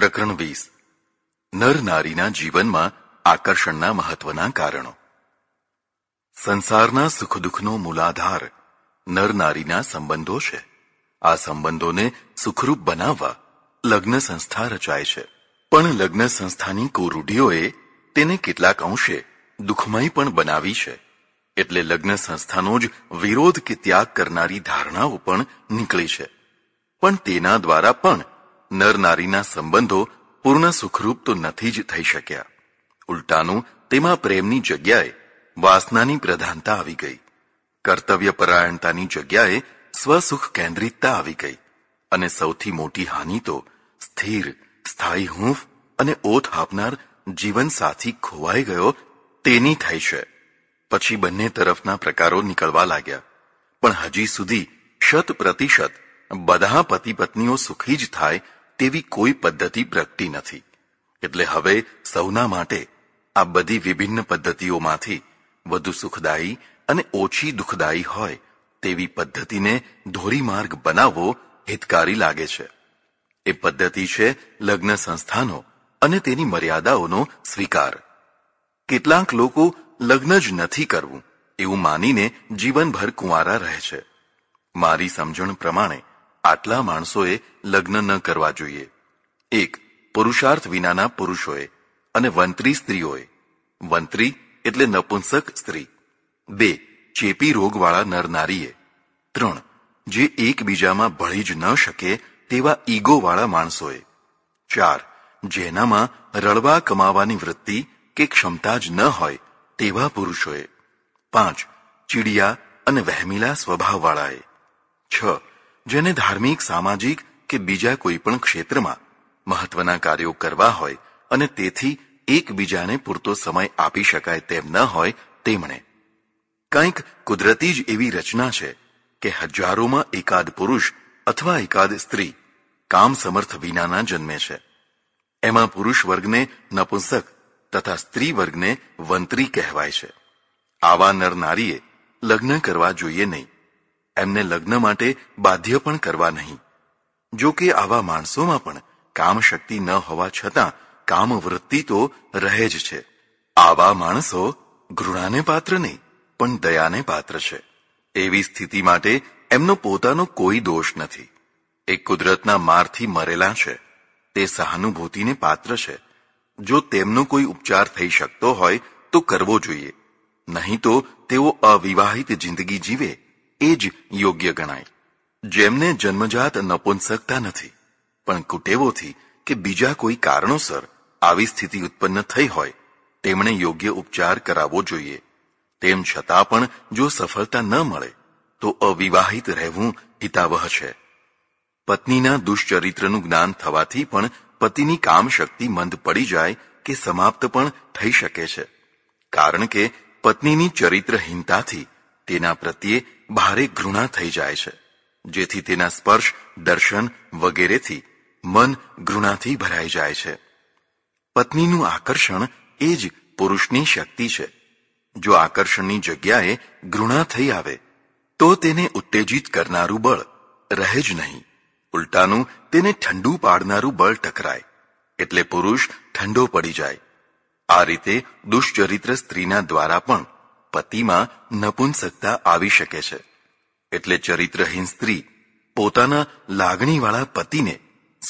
પ્રકરણ વીસ નર નારીના જીવનમાં આકર્ષણના મહત્વના કારણો સંસારના સુખ દુઃખનો મૂલાધાર નર નારીના સંબંધો છે આ સંબંધોને સુખરૂપ બનાવવા લગ્ન સંસ્થા રચાય છે પણ લગ્ન સંસ્થાની કુરૂઢીઓએ તેને કેટલાક અંશે દુઃખમય પણ બનાવી છે એટલે લગ્ન સંસ્થાનો જ વિરોધ કે ત્યાગ કરનારી ધારણાઓ પણ નીકળી છે પણ તેના દ્વારા પણ નર નારીના સંબંધો પૂર્ણ સુખરૂપ તો નથી જ થઈ શક્યા ઉલટાનું તેમાં પ્રેમની જગ્યાએ વાસનાની પ્રધાનતા આવી ગઈ કર્તવ્ય પરાયણતાની જગ્યાએ સ્વસુખ કેન્દ્રિતતા આવી ગઈ અને સૌથી મોટી હાનિ તો સ્થિર સ્થાયી હૂંફ અને ઓથ આપનાર જીવન સાથી ખોવાઈ ગયો તેની થઈ છે પછી બંને તરફના પ્રકારો નીકળવા લાગ્યા પણ હજી સુધી શત પ્રતિશત બધા પતિ પત્નીઓ સુખી જ થાય તેવી કોઈ પદ્ધતિ પ્રગટી નથી એટલે હવે સૌના માટે આ બધી વિભિન્ન પદ્ધતિઓમાંથી વધુ સુખદાયી અને ઓછી દુઃખદાયી હોય તેવી પદ્ધતિને ધોરીમાર્ગ બનાવવો હિતકારી લાગે છે એ પદ્ધતિ છે લગ્ન સંસ્થાનો અને તેની મર્યાદાઓનો સ્વીકાર કેટલાક લોકો લગ્ન જ નથી કરવું એવું માનીને જીવનભર કુંવારા રહે છે મારી સમજણ પ્રમાણે આટલા માણસોએ લગ્ન ન કરવા જોઈએ એક પુરુષાર્થ વિનાના પુરુષોએ અને વંત્રી સ્ત્રીઓએ વંત્રી એટલે નપુંસક સ્ત્રી બે ચેપી રોગવાળા નરનારીએ ત્રણ જે એકબીજામાં ભળી જ ન શકે તેવા ઈગોવાળા માણસોએ ચાર જેનામાં રળવા કમાવાની વૃત્તિ કે ક્ષમતા જ ન હોય તેવા પુરુષોએ પાંચ ચીડિયા અને વહેમીલા સ્વભાવવાળાએ છ જેને ધાર્મિક સામાજિક કે બીજા કોઈ પણ ક્ષેત્રમાં મહત્વના કાર્યો કરવા હોય અને તેથી એકબીજાને પૂરતો સમય આપી શકાય તેમ ન હોય તેમણે કંઈક કુદરતી જ એવી રચના છે કે હજારોમાં એકાદ પુરુષ અથવા એકાદ સ્ત્રી કામ સમર્થ વિનાના જન્મે છે એમાં પુરુષ વર્ગને નપુંસક તથા સ્ત્રી વર્ગને વંતરી કહેવાય છે આવા નર નારીએ લગ્ન કરવા જોઈએ નહીં એમને લગ્ન માટે બાધ્ય પણ કરવા નહીં જો કે આવા માણસોમાં પણ કામ શક્તિ ન હોવા છતાં કામ વૃત્તિ તો રહે જ છે આવા માણસો ઘૃણાને પાત્ર નહીં પણ દયાને પાત્ર છે એવી સ્થિતિ માટે એમનો પોતાનો કોઈ દોષ નથી એ કુદરતના મારથી મરેલા છે તે સહાનુભૂતિને પાત્ર છે જો તેમનો કોઈ ઉપચાર થઈ શકતો હોય તો કરવો જોઈએ નહીં તો તેઓ અવિવાહિત જિંદગી જીવે એ જ યોગ્ય ગણાય જેમને જન્મજાત નપુંસકતા નથી પણ કુટેવોથી કે બીજા કોઈ કારણોસર આવી સ્થિતિ ઉત્પન્ન થઈ હોય તેમણે યોગ્ય ઉપચાર કરાવવો જોઈએ તેમ છતાં પણ જો સફળતા ન મળે તો અવિવાહિત રહેવું હિતાવહ છે પત્નીના દુષ્ચરિત્રનું જ્ઞાન થવાથી પણ પતિની કામ શક્તિ મંદ પડી જાય કે સમાપ્ત પણ થઈ શકે છે કારણ કે પત્નીની ચરિત્રહીનતાથી તેના પ્રત્યે ભારે ઘૃણા થઈ જાય છે જેથી તેના સ્પર્શ દર્શન વગેરેથી મન ઘૃણાથી ભરાઈ જાય છે પત્નીનું આકર્ષણ એ જ પુરુષની શક્તિ છે જો આકર્ષણની જગ્યાએ ઘૃણા થઈ આવે તો તેને ઉત્તેજિત કરનારું બળ રહે જ નહીં ઉલટાનું તેને ઠંડુ પાડનારું બળ ટકરાય એટલે પુરુષ ઠંડો પડી જાય આ રીતે દુષ્ચરિત્ર સ્ત્રીના દ્વારા પણ પતિમાં નપુંસકતા આવી શકે છે એટલે ચરિત્રહીન સ્ત્રી પોતાના લાગણીવાળા પતિને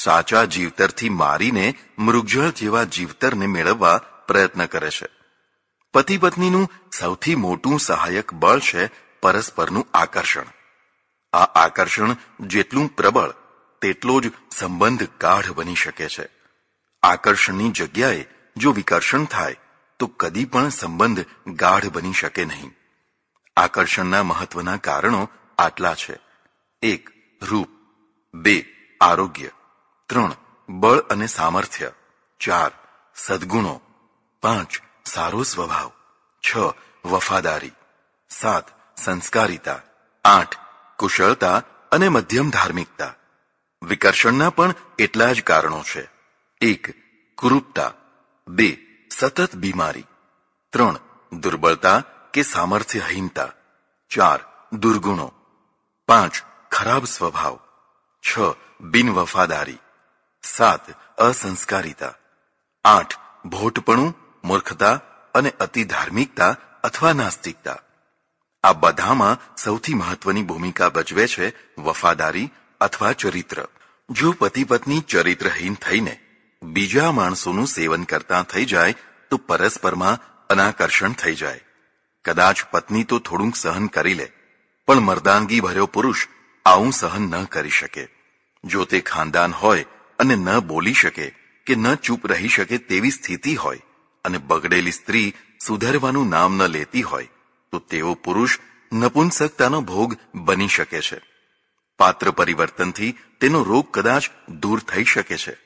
સાચા જીવતરથી મારીને મૃગજળ જેવા જીવતરને મેળવવા પ્રયત્ન કરે છે પતિ પત્નીનું સૌથી મોટું સહાયક બળ છે પરસ્પરનું આકર્ષણ આ આકર્ષણ જેટલું પ્રબળ તેટલો જ સંબંધ ગાઢ બની શકે છે આકર્ષણની જગ્યાએ જો વિકર્ષણ થાય તો કદી પણ સંબંધ ગાઢ બની શકે નહીં આકર્ષણના મહત્વના કારણો આટલા છે એક રૂપ બે આરોગ્ય ત્રણ બળ અને સામર્થ્ય ચાર સદગુણો પાંચ સારો સ્વભાવ છ વફાદારી સાત સંસ્કારિતા આઠ કુશળતા અને મધ્યમ ધાર્મિકતા વિકર્ષણના પણ એટલા જ કારણો છે એક કુરૂપતા બે સતત બીમારી ત્રણ દુર્બળતા કે સામર્થ્યહીનતા ચાર દુર્ગુણો પાંચ ખરાબ સ્વભાવ છ બિનવફાદારી સાત અસંસ્કારિતા આઠ ભોટપણું મૂર્ખતા અને અતિ ધાર્મિકતા અથવા નાસ્તિકતા આ બધામાં સૌથી મહત્વની ભૂમિકા ભજવે છે વફાદારી અથવા ચરિત્ર જો પતિ પત્ની ચરિત્રહીન થઈને બીજા માણસોનું સેવન કરતા થઈ જાય તો પરસ્પરમાં અનાકર્ષણ થઈ જાય કદાચ પત્ની તો થોડુંક સહન કરી લે પણ મર્દાનગી ભર્યો પુરુષ આવું સહન ન કરી શકે જો તે ખાનદાન હોય અને ન બોલી શકે કે ન ચૂપ રહી શકે તેવી સ્થિતિ હોય અને બગડેલી સ્ત્રી સુધરવાનું નામ ન લેતી હોય તો તેવો પુરુષ નપુંસકતાનો ભોગ બની શકે છે પાત્ર પરિવર્તનથી તેનો રોગ કદાચ દૂર થઈ શકે છે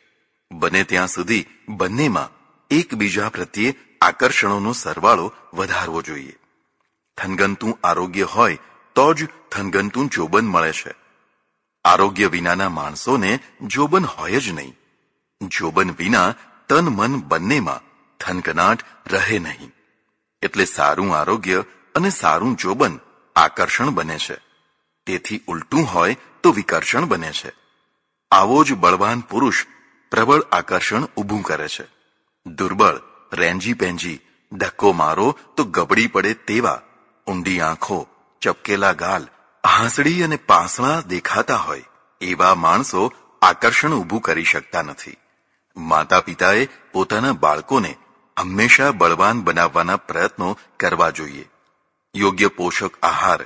બને ત્યાં સુધી બંનેમાં એકબીજા પ્રત્યે આકર્ષણોનો સરવાળો વધારવો જોઈએ થનગંતુ આરોગ્ય હોય તો જ થનગંતુ જોબન મળે છે આરોગ્ય વિનાના માણસોને જોબન હોય જ નહીં જોબન વિના તન મન બંનેમાં થનગનાટ રહે નહીં એટલે સારું આરોગ્ય અને સારું જોબન આકર્ષણ બને છે તેથી ઉલટું હોય તો વિકર્ષણ બને છે આવો જ બળવાન પુરુષ પ્રબળ આકર્ષણ ઊભું કરે છે દુર્બળ રેંજી પેંજી ધક્કો મારો તો ગબડી પડે તેવા ઊંડી આંખો ચપકેલા ગાલ હાંસડી અને પાંસળા દેખાતા હોય એવા માણસો આકર્ષણ ઊભું કરી શકતા નથી માતા પિતાએ પોતાના બાળકોને હંમેશા બળવાન બનાવવાના પ્રયત્નો કરવા જોઈએ યોગ્ય પોષક આહાર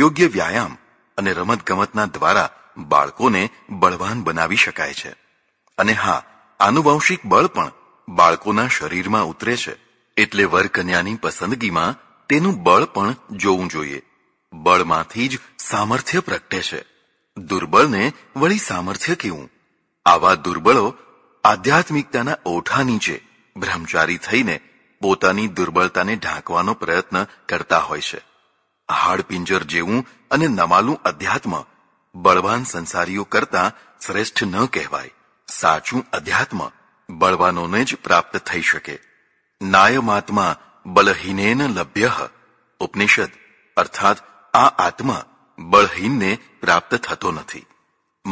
યોગ્ય વ્યાયામ અને રમતગમતના દ્વારા બાળકોને બળવાન બનાવી શકાય છે અને હા આનુવંશિક બળ પણ બાળકોના શરીરમાં ઉતરે છે એટલે વરકન્યાની પસંદગીમાં તેનું બળ પણ જોવું જોઈએ બળમાંથી જ સામર્થ્ય પ્રગટે છે દુર્બળને વળી સામર્થ્ય કેવું આવા દુર્બળો આધ્યાત્મિકતાના ઓઠા નીચે બ્રહ્મચારી થઈને પોતાની દુર્બળતાને ઢાંકવાનો પ્રયત્ન કરતા હોય છે હાડપિંજર જેવું અને નમાલું અધ્યાત્મ બળવાન સંસારીઓ કરતા શ્રેષ્ઠ ન કહેવાય સાચું અધ્યાત્મ બળવાનોને જ પ્રાપ્ત થઈ શકે નાયમાત્મા બલહીનેન લભ્ય ઉપનિષદ અર્થાત આ આત્મા બળહીનને પ્રાપ્ત થતો નથી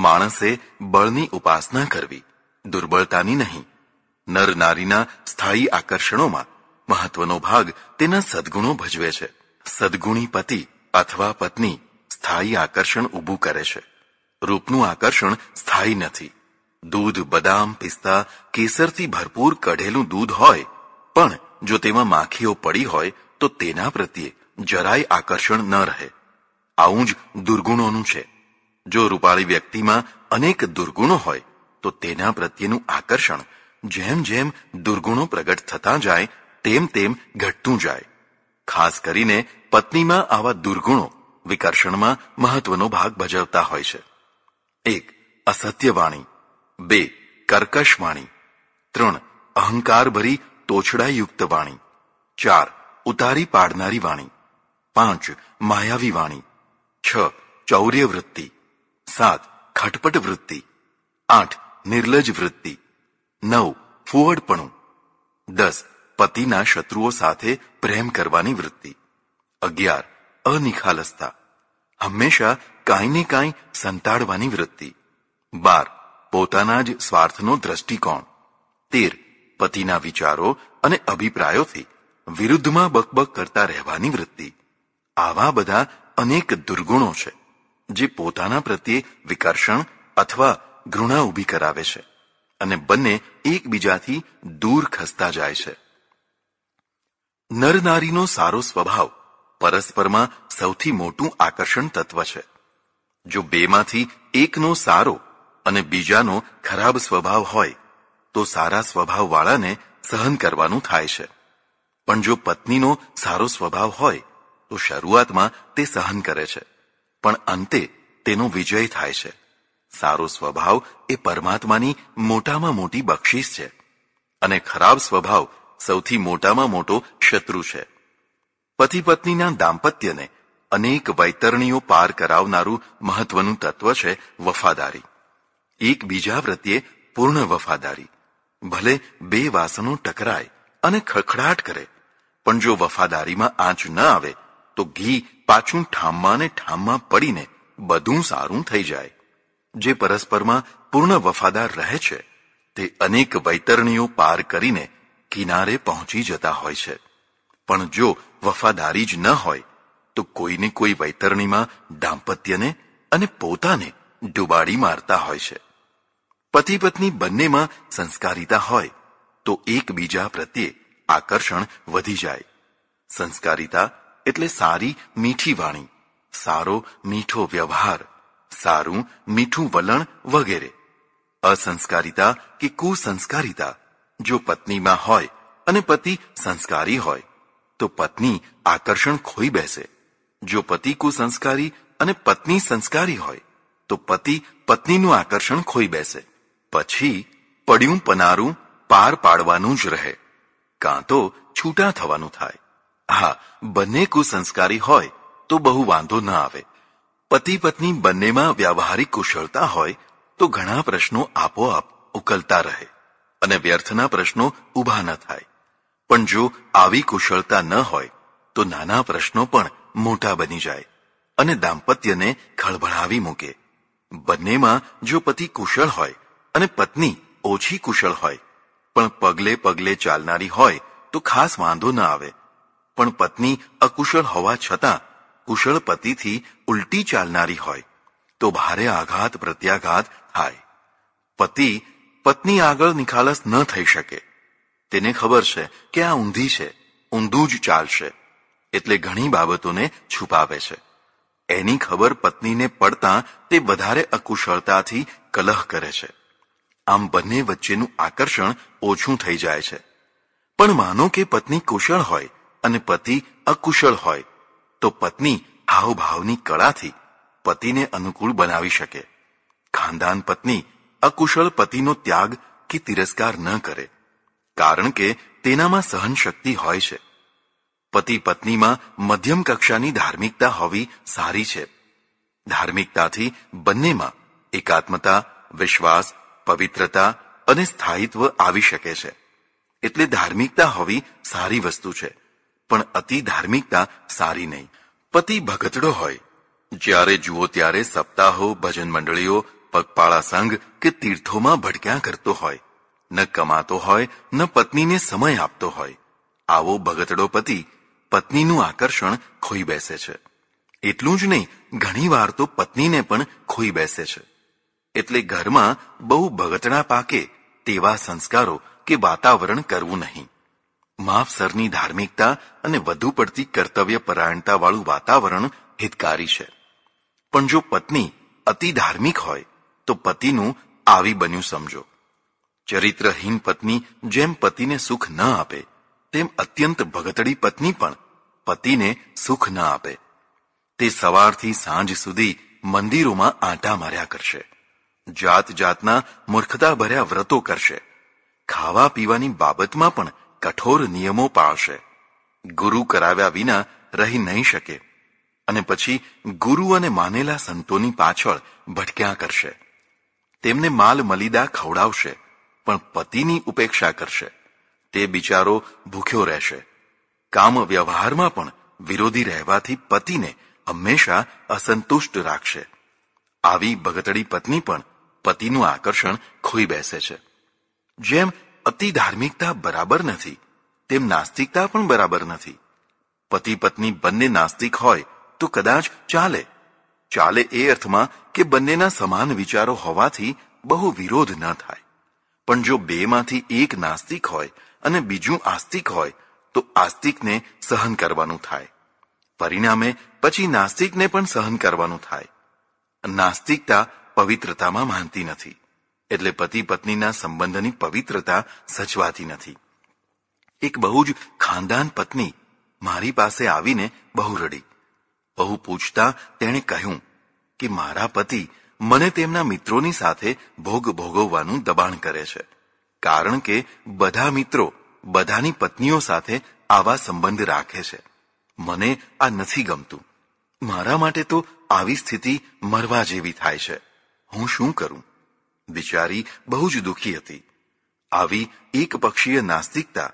માણસે બળની ઉપાસના કરવી દુર્બળતાની નહીં નર નારીના સ્થાયી આકર્ષણોમાં મહત્વનો ભાગ તેના સદગુણો ભજવે છે સદગુણી પતિ અથવા પત્ની સ્થાયી આકર્ષણ ઊભું કરે છે રૂપનું આકર્ષણ સ્થાયી નથી દૂધ બદામ પિસ્તા કેસરથી ભરપૂર કઢેલું દૂધ હોય પણ જો તેમાં માખીઓ પડી હોય તો તેના પ્રત્યે જરાય આકર્ષણ ન રહે આવું જ દુર્ગુણોનું છે જો રૂપાળી વ્યક્તિમાં અનેક દુર્ગુણો હોય તો તેના પ્રત્યેનું આકર્ષણ જેમ જેમ દુર્ગુણો પ્રગટ થતા જાય તેમ તેમ ઘટતું જાય ખાસ કરીને પત્નીમાં આવા દુર્ગુણો વિકર્ષણમાં મહત્વનો ભાગ ભજવતા હોય છે એક અસત્ય વાણી બે કર્કશ વાણી ત્રણ અહંકારભરી તોછડાયુક્ત વાણી ચાર ઉતારી પાડનારી વાણી પાંચ માયાવી વાણી છ ચૌર્ય વૃત્તિ સાત ખટપટ વૃત્તિ આઠ નિર્લજ વૃત્તિ નવ ફુવડપણું દસ પતિના શત્રુઓ સાથે પ્રેમ કરવાની વૃત્તિ અગિયાર અનિખાલસતા હંમેશા કાંઈ ને કાંઈ સંતાડવાની વૃત્તિ બાર પોતાના જ સ્વાર્થનો દ્રષ્ટિકોણ તેર પતિના વિચારો અને અભિપ્રાયોથી વિરુદ્ધમાં બકબક કરતા રહેવાની વૃત્તિ આવા બધા અનેક દુર્ગુણો છે જે પોતાના પ્રત્યે વિકર્ષણ અથવા ઘૃણા ઊભી કરાવે છે અને બંને એકબીજાથી દૂર ખસતા જાય છે નરનારીનો સારો સ્વભાવ પરસ્પરમાં સૌથી મોટું આકર્ષણ તત્વ છે જો બેમાંથી એકનો સારો અને બીજાનો ખરાબ સ્વભાવ હોય તો સારા સ્વભાવવાળાને સહન કરવાનું થાય છે પણ જો પત્નીનો સારો સ્વભાવ હોય તો શરૂઆતમાં તે સહન કરે છે પણ અંતે તેનો વિજય થાય છે સારો સ્વભાવ એ પરમાત્માની મોટામાં મોટી બક્ષિસ છે અને ખરાબ સ્વભાવ સૌથી મોટામાં મોટો શત્રુ છે પતિ પત્નીના દાંપત્યને અનેક વૈતરણીઓ પાર કરાવનારું મહત્વનું તત્વ છે વફાદારી એકબીજા પ્રત્યે પૂર્ણ વફાદારી ભલે બે વાસણો ટકરાય અને ખખડાટ કરે પણ જો વફાદારીમાં આંચ ન આવે તો ઘી પાછું ઠામમાં ને ઠામમાં પડીને બધું સારું થઈ જાય જે પરસ્પરમાં પૂર્ણ વફાદાર રહે છે તે અનેક વૈતરણીઓ પાર કરીને કિનારે પહોંચી જતા હોય છે પણ જો વફાદારી જ ન હોય તો કોઈને કોઈ વૈતરણીમાં દાંપત્યને અને પોતાને ડુબાડી મારતા હોય છે પતિ પત્ની બંનેમાં સંસ્કારિતા હોય તો એકબીજા પ્રત્યે આકર્ષણ વધી જાય સંસ્કારિતા એટલે સારી મીઠી વાણી સારો મીઠો વ્યવહાર સારું મીઠું વલણ વગેરે અસંસ્કારિતા કે કુસંસ્કારિતા જો પત્નીમાં હોય અને પતિ સંસ્કારી હોય તો પત્ની આકર્ષણ ખોઈ બેસે જો પતિ કુસંસ્કારી અને પત્ની સંસ્કારી હોય તો પતિ પત્નીનું આકર્ષણ ખોઈ બેસે પછી પડ્યું પનારું પાર પાડવાનું જ રહે કાં તો છૂટા થવાનું થાય હા બંને કુસંસ્કારી હોય તો બહુ વાંધો ન આવે પતિ પત્ની બંનેમાં વ્યવહારિક કુશળતા હોય તો ઘણા પ્રશ્નો આપોઆપ ઉકલતા રહે અને વ્યર્થના પ્રશ્નો ઊભા ન થાય પણ જો આવી કુશળતા ન હોય તો નાના પ્રશ્નો પણ મોટા બની જાય અને દાંપત્યને ખળભળાવી મૂકે બંનેમાં જો પતિ કુશળ હોય અને પત્ની ઓછી કુશળ હોય પણ પગલે પગલે ચાલનારી હોય તો ખાસ વાંધો ન આવે પણ પત્ની અકુશળ હોવા છતાં કુશળ પતિથી ઉલટી ચાલનારી હોય તો ભારે આઘાત પ્રત્યાઘાત થાય પતિ પત્ની આગળ નિખાલસ ન થઈ શકે તેને ખબર છે કે આ ઊંધી છે ઊંધું જ ચાલશે એટલે ઘણી બાબતોને છુપાવે છે એની ખબર પત્નીને પડતા તે વધારે અકુશળતાથી કલહ કરે છે આમ બંને વચ્ચેનું આકર્ષણ ઓછું થઈ જાય છે પણ માનો કે પત્ની કુશળ હોય અને પતિ અકુશળ હોય તો પત્ની હાવભાવની કળાથી પતિને અનુકૂળ બનાવી શકે ખાનદાન પત્ની અકુશળ પતિનો ત્યાગ કે તિરસ્કાર ન કરે કારણ કે તેનામાં સહન શક્તિ હોય છે પતિ પત્નીમાં મધ્યમ કક્ષાની ધાર્મિકતા હોવી સારી છે ધાર્મિકતાથી બંનેમાં એકાત્મતા વિશ્વાસ પવિત્રતા અને સ્થાયિત્વ આવી શકે છે એટલે ધાર્મિકતા હોવી સારી વસ્તુ છે પણ અતિ ધાર્મિકતા સારી નહીં પતિ ભગતડો હોય જ્યારે જુઓ ત્યારે સપ્તાહો ભજન મંડળીઓ પગપાળા સંઘ કે તીર્થોમાં ભટક્યા કરતો હોય ન કમાતો હોય ન પત્નીને સમય આપતો હોય આવો ભગતડો પતિ પત્નીનું આકર્ષણ ખોઈ બેસે છે એટલું જ નહીં ઘણીવાર તો પત્નીને પણ ખોઈ બેસે છે એટલે ઘરમાં બહુ બગતણા પાકે તેવા સંસ્કારો કે વાતાવરણ કરવું નહીં માફસરની ધાર્મિકતા અને વધુ પડતી કર્તવ્ય પરાયણતાવાળું વાતાવરણ હિતકારી છે પણ જો પત્ની અતિ ધાર્મિક હોય તો પતિનું આવી બન્યું સમજો ચરિત્રહીન પત્ની જેમ પતિને સુખ ન આપે તેમ અત્યંત ભગતડી પત્ની પણ પતિને સુખ ન આપે તે સવારથી સાંજ સુધી મંદિરોમાં આંટા માર્યા કરશે જાત જાતના મૂર્ખતા ભર્યા વ્રતો કરશે ખાવા પીવાની બાબતમાં પણ કઠોર નિયમો પાળશે ગુરુ કરાવ્યા વિના રહી નહીં શકે અને પછી ગુરુ અને માનેલા સંતોની પાછળ ભટક્યા કરશે તેમને માલ મલિદા ખવડાવશે પણ પતિની ઉપેક્ષા કરશે તે બિચારો ભૂખ્યો રહેશે કામ વ્યવહારમાં પણ વિરોધી રહેવાથી પતિને હંમેશા અસંતુષ્ટ રાખશે આવી બગતડી પત્ની પણ પતિનું આકર્ષણ ખોઈ બેસે છે જેમ અતિ ધાર્મિકતા બરાબર નથી તેમ નાસ્તિકતા પણ બરાબર નથી પતિ પત્ની બંને નાસ્તિક હોય તો કદાચ ચાલે ચાલે એ અર્થમાં કે બંનેના સમાન વિચારો હોવાથી બહુ વિરોધ ન થાય પણ જો બેમાંથી એક નાસ્તિક હોય અને બીજું આસ્તિક હોય તો આસ્તિકને સહન કરવાનું થાય પરિણામે પછી નાસ્તિકને પણ સહન કરવાનું થાય નાસ્તિકતા પવિત્રતામાં માનતી નથી એટલે પતિ પત્નીના સંબંધની પવિત્રતા સચવાતી નથી એક બહુ જ ખાનદાન પત્ની મારી પાસે આવીને બહુ રડી બહુ પૂછતા તેણે કહ્યું કે મારા પતિ મને તેમના મિત્રોની સાથે ભોગ ભોગવવાનું દબાણ કરે છે કારણ કે બધા મિત્રો બધાની પત્નીઓ સાથે આવા સંબંધ રાખે છે મને આ નથી ગમતું મારા માટે તો આવી સ્થિતિ મરવા જેવી થાય છે હું શું કરું બિચારી બહુ જ દુઃખી હતી આવી એક પક્ષીય નાસ્તિકતા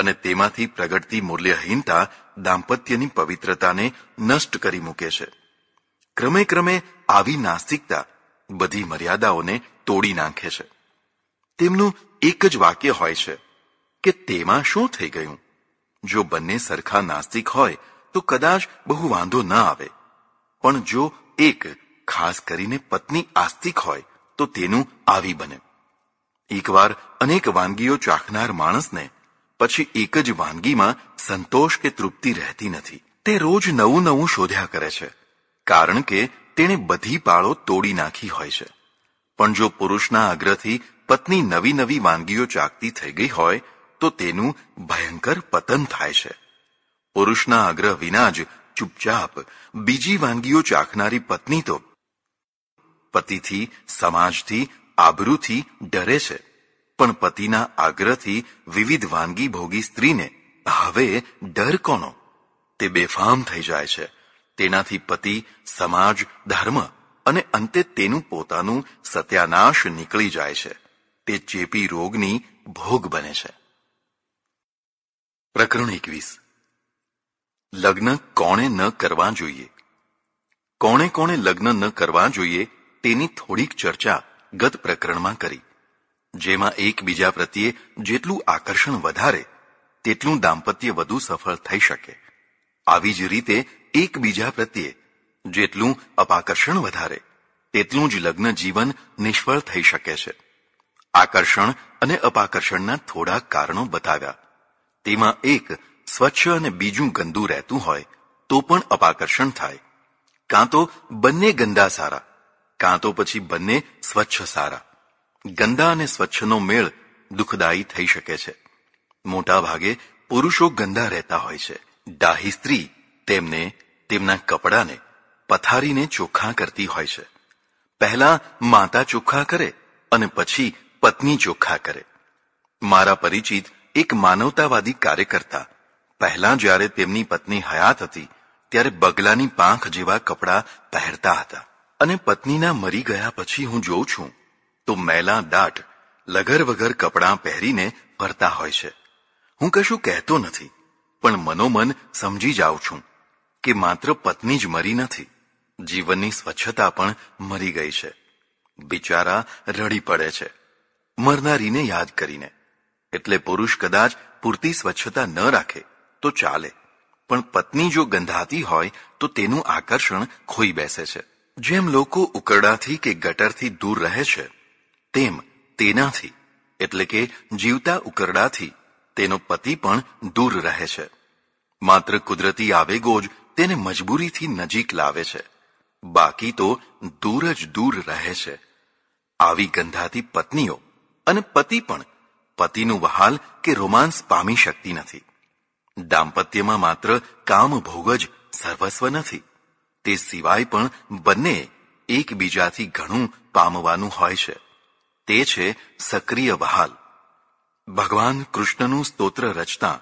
અને તેમાંથી પ્રગટતી મૂલ્યહીનતા દાંપત્યની પવિત્રતાને નષ્ટ કરી મૂકે છે ક્રમે ક્રમે આવી નાસ્તિકતા બધી મર્યાદાઓને તોડી નાખે છે તેમનું એક જ વાક્ય હોય છે કે તેમાં શું થઈ ગયું જો બંને સરખા નાસ્તિક હોય તો કદાચ બહુ વાંધો ન આવે પણ જો એક ખાસ કરીને પત્ની આસ્તિક હોય તો તેનું આવી બને એકવાર અનેક વાનગીઓ ચાખનાર માણસને પછી એક જ વાનગીમાં સંતોષ કે તૃપ્તિ રહેતી નથી તે રોજ નવું નવું શોધ્યા કરે છે કારણ કે તેણે બધી પાળો તોડી નાખી હોય છે પણ જો પુરુષના આગ્રહથી પત્ની નવી નવી વાનગીઓ ચાખતી થઈ ગઈ હોય તો તેનું ભયંકર પતન થાય છે પુરુષના આગ્રહ વિના જ ચૂપચાપ બીજી વાનગીઓ ચાખનારી પત્ની તો પતિથી સમાજથી આબરૂથી ડરે છે પણ પતિના આગ્રહથી વિવિધ વાનગી ભોગી સ્ત્રીને હવે ડર કોનો તે બેફામ થઈ જાય છે તેનાથી પતિ સમાજ ધર્મ અને અંતે તેનું પોતાનું સત્યાનાશ નીકળી જાય છે તે ચેપી રોગની ભોગ બને છે પ્રકરણ એકવીસ લગ્ન કોણે ન કરવા જોઈએ કોણે કોણે લગ્ન ન કરવા જોઈએ તેની થોડીક ચર્ચા ગત પ્રકરણમાં કરી જેમાં એકબીજા પ્રત્યે જેટલું આકર્ષણ વધારે તેટલું દાંપત્ય વધુ સફળ થઈ શકે આવી જ રીતે એકબીજા પ્રત્યે જેટલું અપાકર્ષણ વધારે તેટલું જ લગ્ન જીવન નિષ્ફળ થઈ શકે છે આકર્ષણ અને અપાકર્ષણના થોડા કારણો બતાવ્યા તેમાં એક સ્વચ્છ અને બીજું ગંદુ રહેતું હોય તો પણ અપાકર્ષણ થાય કાં તો બંને ગંદા સારા કાં તો પછી બંને સ્વચ્છ સારા ગંદા અને સ્વચ્છનો મેળ દુઃખદાયી થઈ શકે છે મોટા ભાગે પુરુષો ગંદા રહેતા હોય છે ડાહી સ્ત્રી તેમને તેમના કપડાને પથારીને ચોખ્ખા કરતી હોય છે પહેલા માતા ચોખ્ખા કરે અને પછી પત્ની ચોખ્ખા કરે મારા પરિચિત એક માનવતાવાદી કાર્યકર્તા પહેલા જ્યારે તેમની પત્ની હયાત હતી ત્યારે બગલાની પાંખ જેવા કપડાં પહેરતા હતા અને પત્નીના મરી ગયા પછી હું જોઉં છું તો મેલા દાટ લગર વગર કપડાં પહેરીને ફરતા હોય છે હું કશું કહેતો નથી પણ મનોમન સમજી જાઉં છું કે માત્ર પત્ની જ મરી નથી જીવનની સ્વચ્છતા પણ મરી ગઈ છે બિચારા રડી પડે છે મરનારીને યાદ કરીને એટલે પુરુષ કદાચ પૂરતી સ્વચ્છતા ન રાખે તો ચાલે પણ પત્ની જો ગંધાતી હોય તો તેનું આકર્ષણ ખોઈ બેસે છે જેમ લોકો ઉકરડાથી કે ગટરથી દૂર રહે છે તેમ તેનાથી એટલે કે જીવતા ઉકરડાથી તેનો પતિ પણ દૂર રહે છે માત્ર કુદરતી આવેગો જ તેને મજબૂરીથી નજીક લાવે છે બાકી તો દૂર જ દૂર રહે છે આવી ગંધાતી પત્નીઓ અને પતિ પણ પતિનું વહાલ કે રોમાન્સ પામી શકતી નથી દાંપત્યમાં માત્ર કામ ભોગ જ સર્વસ્વ નથી તે સિવાય પણ બંને એકબીજાથી ઘણું પામવાનું હોય છે તે છે સક્રિય વહાલ ભગવાન કૃષ્ણનું સ્તોત્ર રચતા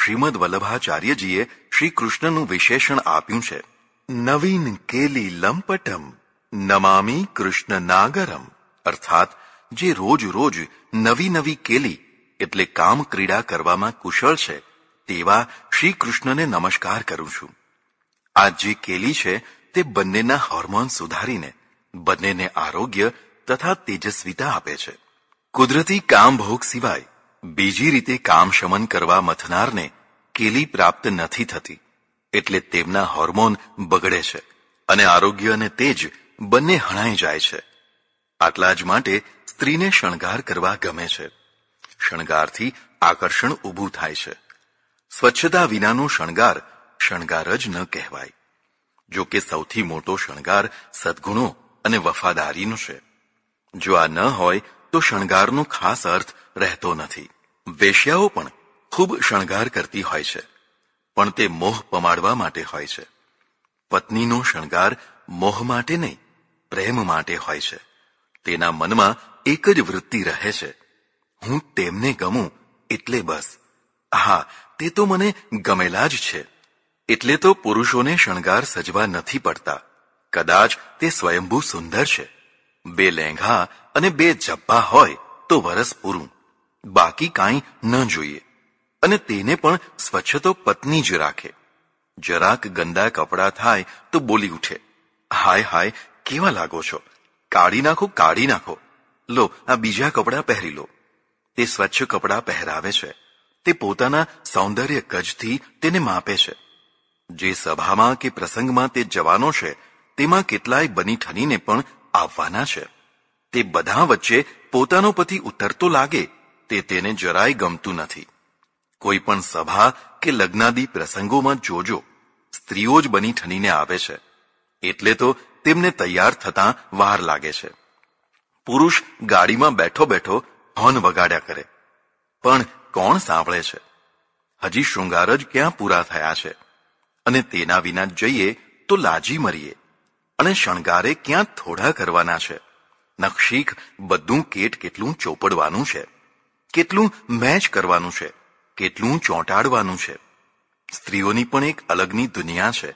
શ્રીમદ વલ્લભાચાર્યજીએ શ્રી કૃષ્ણનું વિશેષણ આપ્યું છે નવીન કેલી લંપટમ નમામી કૃષ્ણ નાગરમ અર્થાત જે રોજ રોજ નવી નવી કેલી એટલે કામ ક્રીડા કરવામાં કુશળ છે તેવા શ્રી કૃષ્ણને નમસ્કાર કરું છું આ જે કેલી છે તે બંનેના હોર્મોન સુધારીને બંનેને આરોગ્ય તથા તેજસ્વીતા આપે છે કુદરતી કામભોગ સિવાય બીજી રીતે કામ શમન કરવા મથનારને કેલી પ્રાપ્ત નથી થતી એટલે તેમના હોર્મોન બગડે છે અને આરોગ્ય અને તેજ બંને હણાઈ જાય છે આટલા જ માટે સ્ત્રીને શણગાર કરવા ગમે છે શણગારથી આકર્ષણ ઊભું થાય છે સ્વચ્છતા વિનાનો શણગાર શણગાર જ ન કહેવાય જો કે સૌથી મોટો શણગાર સદગુણો અને વફાદારીનો છે જો આ ન હોય તો શણગારનો ખાસ અર્થ રહેતો નથી વેશ્યાઓ પણ ખૂબ શણગાર કરતી હોય છે પણ તે મોહ પમાડવા માટે હોય છે પત્નીનો શણગાર મોહ માટે નહીં પ્રેમ માટે હોય છે તેના મનમાં એક જ વૃત્તિ રહે છે હું તેમને ગમું એટલે બસ હા તે તો મને ગમેલા જ છે એટલે તો પુરુષોને શણગાર સજવા નથી પડતા કદાચ તે સ્વયંભૂ સુંદર છે બે લેંઘા અને બે જબ્બા હોય તો વરસ પૂરું બાકી કાંઈ ન જોઈએ અને તેને પણ સ્વચ્છ તો પત્ની જ રાખે જરાક ગંદા કપડાં થાય તો બોલી ઉઠે હાય હાય કેવા લાગો છો કાઢી નાખો કાઢી નાખો લો આ બીજા કપડાં પહેરી લો તે સ્વચ્છ કપડાં પહેરાવે છે તે પોતાના સૌંદર્ય ગજથી તેને માપે છે જે સભામાં કે પ્રસંગમાં તે જવાનો છે તેમાં કેટલાય બની ઠનીને પણ આવવાના છે તે બધા વચ્ચે પોતાનો પતિ ઉતરતો લાગે તે તેને જરાય ગમતું નથી કોઈ પણ સભા કે લગ્નાદી પ્રસંગોમાં જોજો સ્ત્રીઓ જ બની ઠનીને આવે છે એટલે તો તેમને તૈયાર થતાં વાર લાગે છે પુરુષ ગાડીમાં બેઠો બેઠો હોર્ન વગાડ્યા કરે પણ કોણ સાંભળે છે હજી શૃંગાર જ ક્યાં પૂરા થયા છે અને તેના વિના જઈએ તો લાજી મરીએ અને શણગારે ક્યાં થોડા કરવાના છે નકશીક બધું કેટ કેટલું ચોપડવાનું છે કેટલું મેચ કરવાનું છે કેટલું ચોંટાડવાનું છે સ્ત્રીઓની પણ એક અલગની દુનિયા છે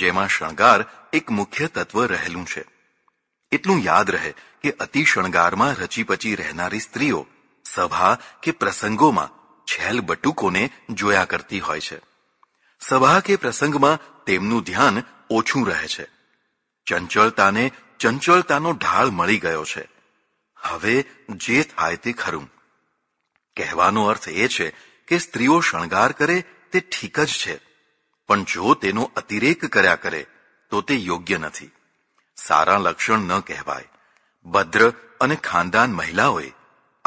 જેમાં શણગાર એક મુખ્ય તત્વ રહેલું છે એટલું યાદ રહે કે અતિ શણગારમાં રચીપચી રહેનારી સ્ત્રીઓ સભા કે પ્રસંગોમાં છેલ બટુકોને જોયા કરતી હોય છે સભા કે પ્રસંગમાં તેમનું ધ્યાન ઓછું રહે છે ચંચળતાને ચંચળતાનો ઢાળ મળી ગયો છે હવે જે થાય તે ખરું કહેવાનો અર્થ એ છે કે સ્ત્રીઓ શણગાર કરે તે ઠીક જ છે પણ જો તેનો અતિરેક કર્યા કરે તો તે યોગ્ય નથી સારા લક્ષણ ન કહેવાય ભદ્ર અને ખાનદાન મહિલાઓએ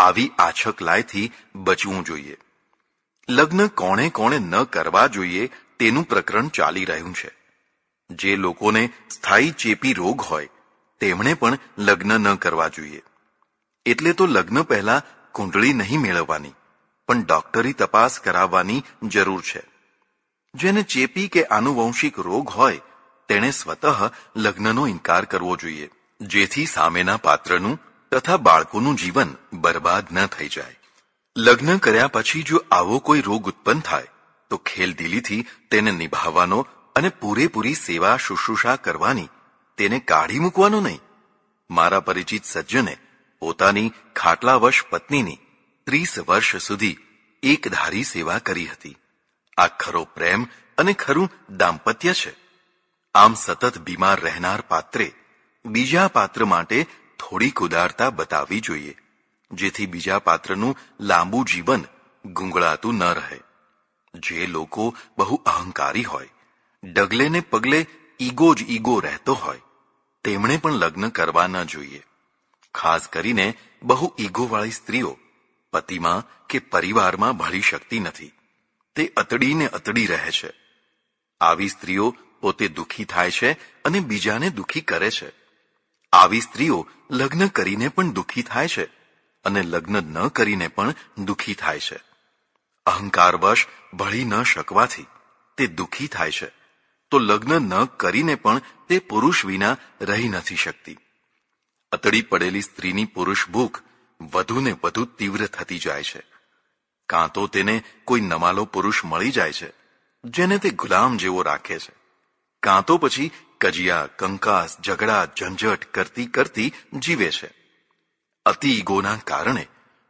આવી આછક લાયથી બચવું જોઈએ લગ્ન કોણે કોણે ન કરવા જોઈએ તેનું પ્રકરણ ચાલી રહ્યું છે જે લોકોને સ્થાયી ચેપી રોગ હોય તેમણે પણ લગ્ન ન કરવા જોઈએ એટલે તો લગ્ન પહેલા કુંડળી નહીં મેળવવાની પણ ડોક્ટરી તપાસ કરાવવાની જરૂર છે જેને ચેપી કે આનુવંશિક રોગ હોય તેણે સ્વતઃ લગ્નનો ઇનકાર કરવો જોઈએ જેથી સામેના પાત્રનું તથા બાળકોનું જીવન બરબાદ ન થઈ જાય લગ્ન કર્યા પછી જો આવો કોઈ રોગ ઉત્પન્ન થાય તો ખેલદિલીથી તેને નિભાવવાનો અને પૂરેપૂરી સેવા શુશ્રુષા કરવાની તેને કાઢી મૂકવાનો નહીં મારા પરિચિત સજ્જને પોતાની ખાટલાવશ પત્નીની ત્રીસ વર્ષ સુધી એકધારી સેવા કરી હતી આ ખરો પ્રેમ અને ખરું દાંપત્ય છે આમ સતત બીમાર રહેનાર પાત્રે બીજા પાત્ર માટે થોડીક ઉદારતા બતાવવી જોઈએ જેથી બીજા પાત્રનું લાંબુ જીવન ગુંગળાતું ન રહે જે લોકો બહુ અહંકારી હોય ડગલે ને પગલે ઈગો જ ઈગો રહેતો હોય તેમણે પણ લગ્ન કરવા ન જોઈએ ખાસ કરીને બહુ ઈગોવાળી સ્ત્રીઓ પતિમાં કે પરિવારમાં ભળી શકતી નથી તે અતડીને અતડી રહે છે આવી સ્ત્રીઓ પોતે દુખી થાય છે અને બીજાને દુખી કરે છે આવી સ્ત્રીઓ લગ્ન કરીને પણ દુખી થાય છે અને લગ્ન ન કરીને પણ દુઃખી થાય છે અહંકારવશ ભળી ન શકવાથી તે દુઃખી થાય છે તો લગ્ન ન કરીને પણ તે પુરુષ વિના રહી નથી શકતી અતડી પડેલી સ્ત્રીની પુરુષ ભૂખ વધુને વધુ તીવ્ર થતી જાય છે કાં તો તેને કોઈ નમાલો પુરુષ મળી જાય છે જેને તે ગુલામ જેવો રાખે છે કાં તો પછી કજિયા કંકાસ ઝઘડા ઝંઝટ કરતી કરતી જીવે છે અતિ ઈગોના કારણે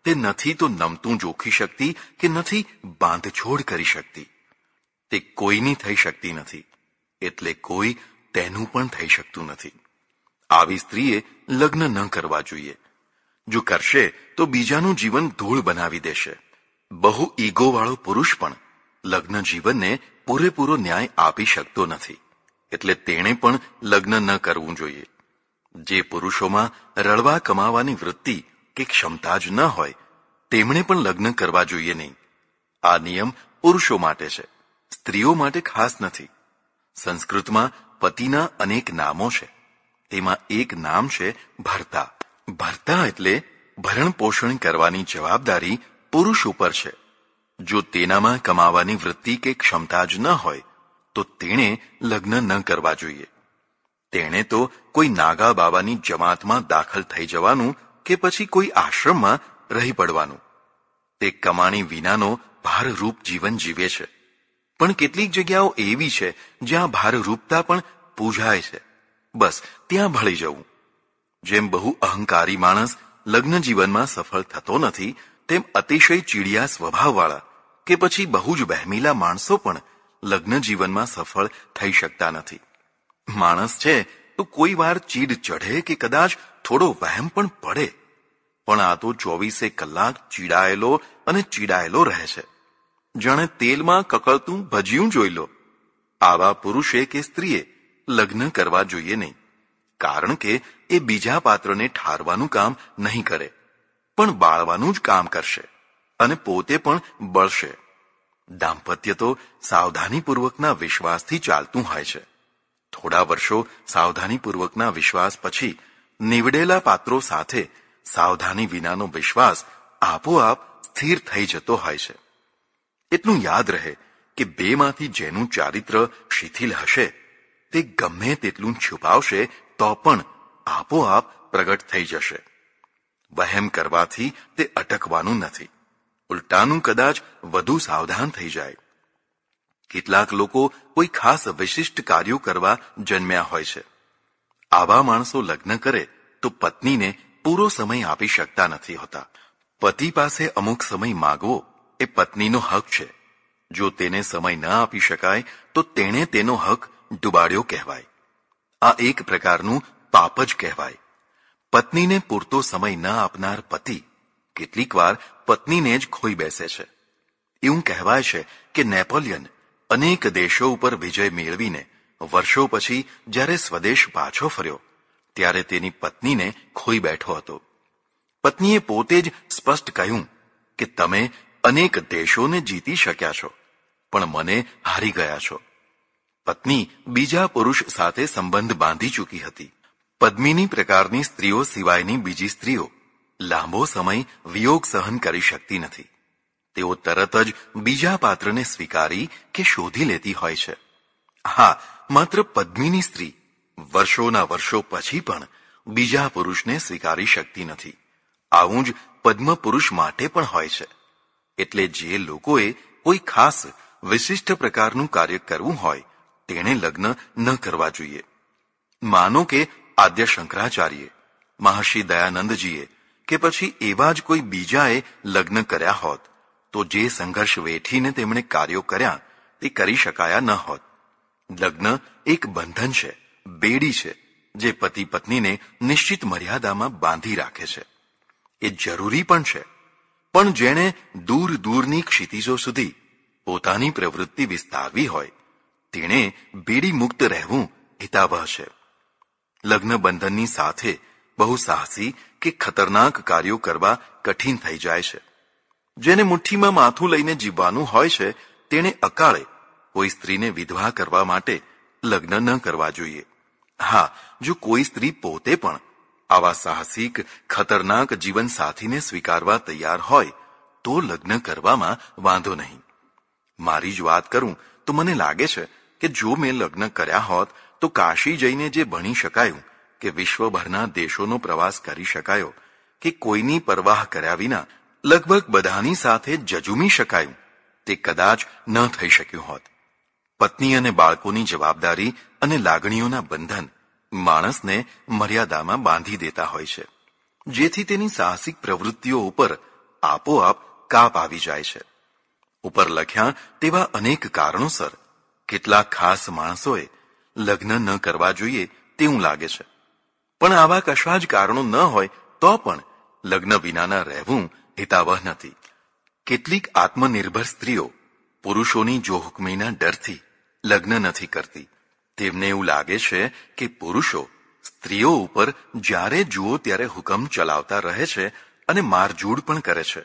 તે નથી તો નમતું જોખી શકતી કે નથી બાંધછોડ કરી શકતી તે કોઈની થઈ શકતી નથી એટલે કોઈ તેનું પણ થઈ શકતું નથી આવી સ્ત્રીએ લગ્ન ન કરવા જોઈએ જો કરશે તો બીજાનું જીવન ધૂળ બનાવી દેશે બહુ ઈગોવાળો પુરુષ પણ લગ્ન જીવનને પૂરેપૂરો ન્યાય આપી શકતો નથી એટલે તેણે પણ લગ્ન ન કરવું જોઈએ જે પુરુષોમાં રળવા કમાવાની વૃત્તિ કે ક્ષમતા જ ન હોય તેમણે પણ લગ્ન કરવા જોઈએ નહીં આ નિયમ પુરુષો માટે છે સ્ત્રીઓ માટે ખાસ નથી સંસ્કૃતમાં પતિના અનેક નામો છે તેમાં એક નામ છે ભરતા ભરતા એટલે ભરણ પોષણ કરવાની જવાબદારી પુરુષ ઉપર છે જો તેનામાં કમાવાની વૃત્તિ કે ક્ષમતા જ ન હોય તો તેણે લગ્ન ન કરવા જોઈએ તેણે તો કોઈ નાગા બાબાની જમાતમાં દાખલ થઈ જવાનું કે પછી કોઈ આશ્રમમાં રહી પડવાનું તે કમાણી વિનાનો ભારરૂપ જીવન જીવે છે પણ કેટલીક જગ્યાઓ એવી છે જ્યાં ભારરૂપતા પણ પૂજાય છે બસ ત્યાં ભળી જવું જેમ બહુ અહંકારી માણસ લગ્ન જીવનમાં સફળ થતો નથી તેમ અતિશય ચીડિયા સ્વભાવવાળા કે પછી બહુ જ બહેમીલા માણસો પણ લગ્ન જીવનમાં સફળ થઈ શકતા નથી માણસ છે તો કોઈ વાર ચીડ ચઢે કે કદાચ થોડો વહેમ પણ પડે પણ આ તો ચોવીસે કલાક ચીડાયેલો અને ચીડાયેલો રહે છે જાણે તેલમાં કકળતું ભજિયું જોઈ લો આવા પુરુષે કે સ્ત્રીએ લગ્ન કરવા જોઈએ નહીં કારણ કે એ બીજા પાત્રને ઠારવાનું કામ નહીં કરે પણ બાળવાનું જ કામ કરશે અને પોતે પણ બળશે દાંપત્ય તો સાવધાનીપૂર્વકના વિશ્વાસથી ચાલતું હોય છે થોડા વર્ષો સાવધાનીપૂર્વકના વિશ્વાસ પછી નીવડેલા પાત્રો સાથે સાવધાની વિનાનો વિશ્વાસ આપોઆપ સ્થિર થઈ જતો હોય છે એટલું યાદ રહે કે બેમાંથી જેનું ચારિત્ર શિથિલ હશે તે ગમે તેટલું છુપાવશે તો પણ આપોઆપ પ્રગટ થઈ જશે વહેમ કરવાથી તે અટકવાનું નથી ઉલટાનું કદાચ વધુ સાવધાન થઈ જાય કેટલાક લોકો કોઈ ખાસ વિશિષ્ટ કાર્યો કરવા જન્મ્યા હોય છે આવા માણસો લગ્ન કરે તો પત્નીને પૂરો સમય આપી શકતા નથી હોતા પતિ પાસે અમુક સમય માગવો એ પત્નીનો હક છે જો તેને સમય ન આપી શકાય તો તેણે તેનો હક ડુબાડ્યો કહેવાય આ એક પ્રકારનું પાપ જ કહેવાય પત્નીને પૂરતો સમય ન આપનાર પતિ કેટલીક વાર પત્નીને જ ખોઈ બેસે છે એવું કહેવાય છે કે નેપોલિયન અનેક દેશો ઉપર વિજય મેળવીને વર્ષો પછી જ્યારે સ્વદેશ પાછો ફર્યો ત્યારે તેની પત્નીને ખોઈ બેઠો હતો પત્નીએ પોતે જ સ્પષ્ટ કહ્યું કે તમે અનેક દેશોને જીતી શક્યા છો પણ મને હારી ગયા છો પત્ની બીજા પુરુષ સાથે સંબંધ બાંધી ચૂકી હતી પદ્મિની પ્રકારની સ્ત્રીઓ સિવાયની બીજી સ્ત્રીઓ લાંબો સમય વિયોગ સહન કરી શકતી નથી તેઓ તરત જ બીજા પાત્રને સ્વીકારી કે શોધી લેતી હોય છે હા માત્ર પદ્મીની સ્ત્રી વર્ષોના વર્ષો પછી પણ બીજા પુરુષને સ્વીકારી શકતી નથી આવું જ પદ્મ પુરુષ માટે પણ હોય છે એટલે જે લોકોએ કોઈ ખાસ વિશિષ્ટ પ્રકારનું કાર્ય કરવું હોય તેણે લગ્ન ન કરવા જોઈએ માનો કે આદ્ય શંકરાચાર્ય મહર્ષિ દયાનંદજીએ કે પછી એવા જ કોઈ બીજાએ લગ્ન કર્યા હોત તો જે સંઘર્ષ વેઠીને તેમણે કાર્યો કર્યા તે કરી શકાયા ન હોત લગ્ન એક બંધન છે બેડી છે જે પતિ પત્નીને નિશ્ચિત મર્યાદામાં બાંધી રાખે છે એ જરૂરી પણ છે પણ જેણે દૂર દૂરની ક્ષિતિજો સુધી પોતાની પ્રવૃત્તિ વિસ્તારવી હોય તેણે બેડી મુક્ત રહેવું હિતાવહ છે લગ્ન બંધનની સાથે બહુ સાહસી કે ખતરનાક કાર્યો કરવા કઠિન થઈ જાય છે જેને મુઠ્ઠીમાં માથું લઈને જીવવાનું હોય છે તેણે અકાળે કોઈ સ્ત્રીને વિધવા કરવા માટે લગ્ન ન કરવા જોઈએ હા જો કોઈ સ્ત્રી પોતે પણ આવા સાહસિક ખતરનાક જીવન સાથીને સ્વીકારવા તૈયાર હોય તો લગ્ન કરવામાં વાંધો નહીં મારી જ વાત કરું તો મને લાગે છે કે જો મેં લગ્ન કર્યા હોત તો કાશી જઈને જે ભણી શકાયું કે વિશ્વભરના દેશોનો પ્રવાસ કરી શકાયો કે કોઈની પરવાહ કર્યા વિના લગભગ બધાની સાથે જજુમી શકાયું તે કદાચ ન થઈ શક્યું હોત પત્ની અને બાળકોની જવાબદારી અને લાગણીઓના બંધન માણસને મર્યાદામાં બાંધી દેતા હોય છે જેથી તેની સાહસિક પ્રવૃત્તિઓ ઉપર આપોઆપ કાપ આવી જાય છે ઉપર લખ્યા તેવા અનેક કારણોસર કેટલાક ખાસ માણસોએ લગ્ન ન કરવા જોઈએ તેવું લાગે છે પણ આવા કશા જ કારણો ન હોય તો પણ લગ્ન વિનાના રહેવું હિતાવહ નથી કેટલીક આત્મનિર્ભર સ્ત્રીઓ પુરુષોની જોહુકમીના ડરથી લગ્ન નથી કરતી તેમને એવું લાગે છે કે પુરુષો સ્ત્રીઓ ઉપર જ્યારે જુઓ ત્યારે હુકમ ચલાવતા રહે છે અને મારઝૂડ પણ કરે છે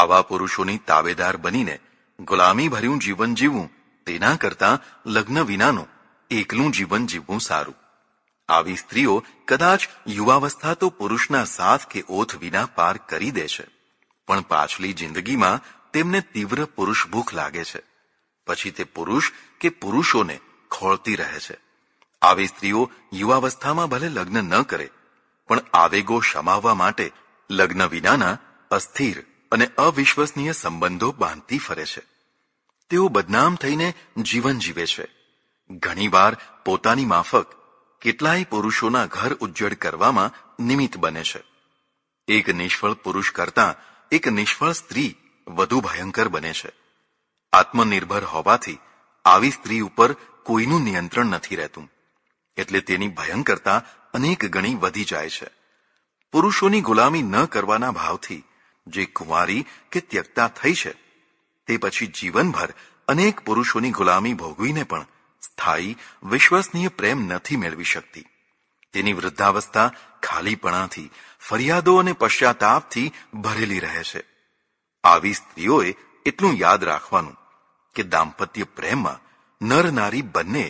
આવા પુરુષોની તાવેદાર બનીને ગુલામી ભર્યું જીવન જીવવું તેના કરતાં લગ્ન વિનાનું એકલું જીવન જીવવું સારું આવી સ્ત્રીઓ કદાચ યુવાવસ્થા તો પુરુષના સાથ કે ઓથ વિના પાર કરી દે છે પણ પાછલી જિંદગીમાં તેમને તીવ્ર પુરુષ ભૂખ લાગે છે પછી તે પુરુષ કે પુરુષોને ખોળતી રહે છે આવી સ્ત્રીઓ યુવાવસ્થામાં ભલે લગ્ન ન કરે પણ આવેગો શમાવવા માટે લગ્ન વિનાના અસ્થિર અને અવિશ્વસનીય સંબંધો બાંધતી ફરે છે તેઓ બદનામ થઈને જીવન જીવે છે ઘણીવાર પોતાની માફક કેટલાય પુરુષોના ઘર ઉજ્જડ કરવામાં નિમિત્ત બને છે એક નિષ્ફળ પુરુષ કરતાં એક નિષ્ફળ સ્ત્રી વધુ ભયંકર બને છે આત્મનિર્ભર હોવાથી આવી સ્ત્રી ઉપર કોઈનું નિયંત્રણ નથી રહેતું એટલે તેની ભયંકરતા અનેક ગણી વધી જાય છે પુરુષોની ગુલામી ન કરવાના ભાવથી જે કુંવારી કે ત્યક્તા થઈ છે તે પછી જીવનભર અનેક પુરુષોની ગુલામી ભોગવીને પણ સ્થાયી વિશ્વસનીય પ્રેમ નથી મેળવી શકતી તેની વૃદ્ધાવસ્થા ખાલીપણાથી ફરિયાદો અને પશ્ચાતાપથી ભરેલી રહે છે આવી સ્ત્રીઓએ એટલું યાદ રાખવાનું કે દાંપત્ય પ્રેમમાં નર નારી બંને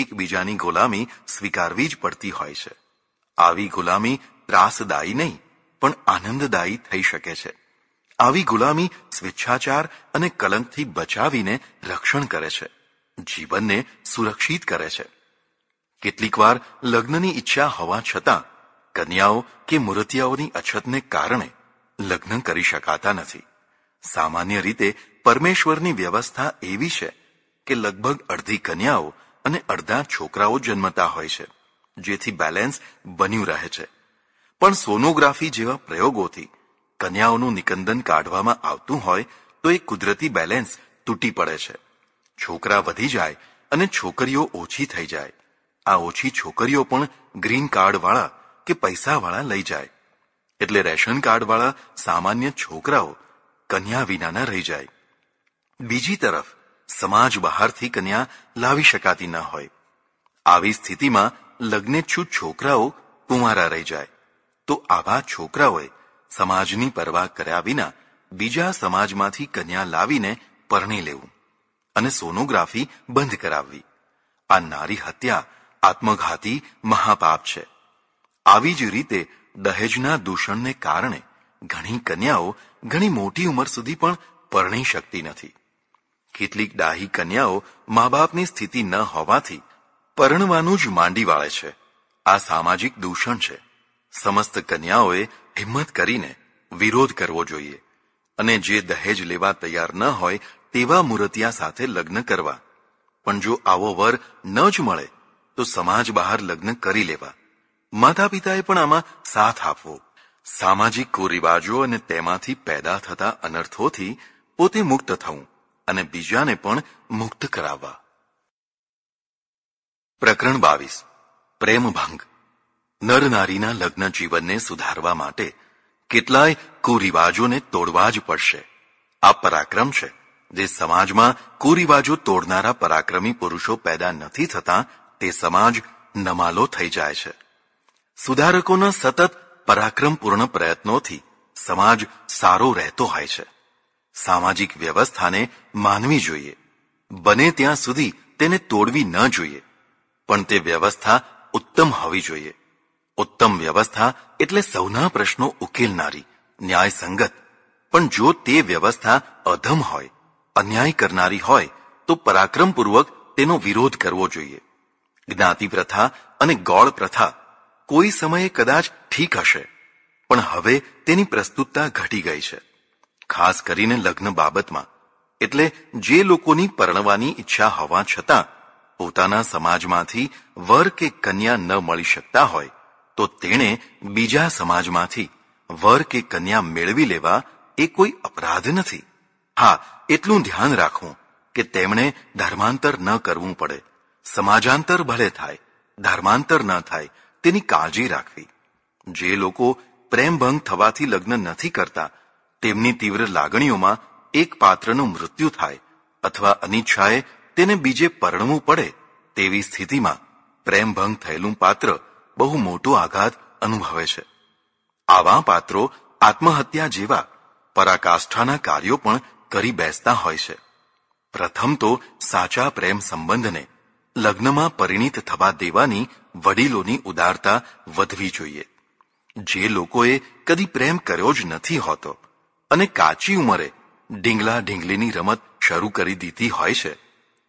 એકબીજાની ગુલામી સ્વીકારવી જ પડતી હોય છે આવી ગુલામી ત્રાસદાયી નહીં પણ આનંદદાયી થઈ શકે છે આવી ગુલામી સ્વેચ્છાચાર અને કલંકથી બચાવીને રક્ષણ કરે છે જીવનને સુરક્ષિત કરે છે કેટલીકવાર લગ્નની ઈચ્છા હોવા છતાં કન્યાઓ કે મૂર્તિયાઓની અછતને કારણે લગ્ન કરી શકાતા નથી સામાન્ય રીતે પરમેશ્વરની વ્યવસ્થા એવી છે કે લગભગ અડધી કન્યાઓ અને અડધા છોકરાઓ જન્મતા હોય છે જેથી બેલેન્સ બન્યું રહે છે પણ સોનોગ્રાફી જેવા પ્રયોગોથી કન્યાઓનું નિકંદન કાઢવામાં આવતું હોય તો એ કુદરતી બેલેન્સ તૂટી પડે છે છોકરા વધી જાય અને છોકરીઓ ઓછી થઈ જાય આ ઓછી છોકરીઓ પણ ગ્રીન કાર્ડ વાળા કે પૈસાવાળા લઈ જાય એટલે રેશન કાર્ડવાળા સામાન્ય છોકરાઓ કન્યા વિનાના રહી જાય બીજી તરફ સમાજ બહારથી કન્યા લાવી શકાતી ન હોય આવી સ્થિતિમાં લગ્નેચ્છુ છોકરાઓ કુંવારા રહી જાય તો આવા છોકરાઓએ સમાજની પરવા કર્યા વિના બીજા સમાજમાંથી કન્યા લાવીને પરણી લેવું અને સોનોગ્રાફી બંધ કરાવવી આ નારી હત્યા આત્મઘાતી મહાપાપ છે આવી જ રીતે દહેજના દૂષણને કારણે ઘણી કન્યાઓ ઘણી મોટી ઉંમર સુધી પણ પરણી શકતી નથી કેટલીક ડાહી કન્યાઓ મા બાપની સ્થિતિ ન હોવાથી પરણવાનું જ માંડી વાળે છે આ સામાજિક દૂષણ છે સમસ્ત કન્યાઓએ હિંમત કરીને વિરોધ કરવો જોઈએ અને જે દહેજ લેવા તૈયાર ન હોય તેવા મૂર્તિયા સાથે લગ્ન કરવા પણ જો આવો વર ન જ મળે તો સમાજ બહાર લગ્ન કરી લેવા માતા પિતાએ પણ આમાં સાથ આપવો સામાજિક કુરિવાજો અને તેમાંથી પેદા થતા અનર્થોથી પોતે મુક્ત થવું અને બીજાને પણ મુક્ત કરાવવા પ્રકરણ બાવીસ પ્રેમ ભંગ નર લગ્ન જીવનને સુધારવા માટે કેટલાય કુરિવાજોને તોડવા જ પડશે આ પરાક્રમ છે જે સમાજમાં કુરિવાજો તોડનારા પરાક્રમી પુરુષો પેદા નથી થતા તે સમાજ નમાલો થઈ જાય છે સુધારકોના સતત પરાક્રમપૂર્ણ પ્રયત્નોથી સમાજ સારો રહેતો હોય છે સામાજિક વ્યવસ્થાને માનવી જોઈએ બને ત્યાં સુધી તેને તોડવી ન જોઈએ પણ તે વ્યવસ્થા ઉત્તમ હોવી જોઈએ ઉત્તમ વ્યવસ્થા એટલે સૌના પ્રશ્નો ઉકેલનારી ન્યાયસંગત પણ જો તે વ્યવસ્થા અધમ હોય અન્યાય કરનારી હોય તો પરાક્રમપૂર્વક તેનો વિરોધ કરવો જોઈએ જ્ઞાતિ પ્રથા અને ગોળ પ્રથા કોઈ સમયે કદાચ ઠીક હશે પણ હવે તેની પ્રસ્તુતતા ઘટી ગઈ છે ખાસ કરીને લગ્ન બાબતમાં એટલે જે લોકોની પરણવાની ઈચ્છા હોવા છતાં પોતાના સમાજમાંથી વર કે કન્યા ન મળી શકતા હોય તો તેણે બીજા સમાજમાંથી વર કે કન્યા મેળવી લેવા એ કોઈ અપરાધ નથી હા એટલું ધ્યાન રાખવું કે તેમણે ધર્માંતર ન કરવું પડે સમાજાંતર ભલે થાય ધર્માંતર ન થાય તેની કાળજી રાખવી જે લોકો પ્રેમભંગ થવાથી લગ્ન નથી કરતા તેમની તીવ્ર લાગણીઓમાં એક પાત્રનું મૃત્યુ થાય અથવા અનિચ્છાએ તેને બીજે પરણવું પડે તેવી સ્થિતિમાં પ્રેમભંગ થયેલું પાત્ર બહુ મોટો આઘાત અનુભવે છે આવા પાત્રો આત્મહત્યા જેવા પરાકાષ્ઠાના કાર્યો પણ કરી બેસતા હોય છે પ્રથમ તો સાચા પ્રેમ સંબંધને લગ્નમાં પરિણીત થવા દેવાની વડીલોની ઉદારતા વધવી જોઈએ જે લોકોએ કદી પ્રેમ કર્યો જ નથી હોતો અને કાચી ઉંમરે ઢીંગલા ઢીંગલીની રમત શરૂ કરી દીધી હોય છે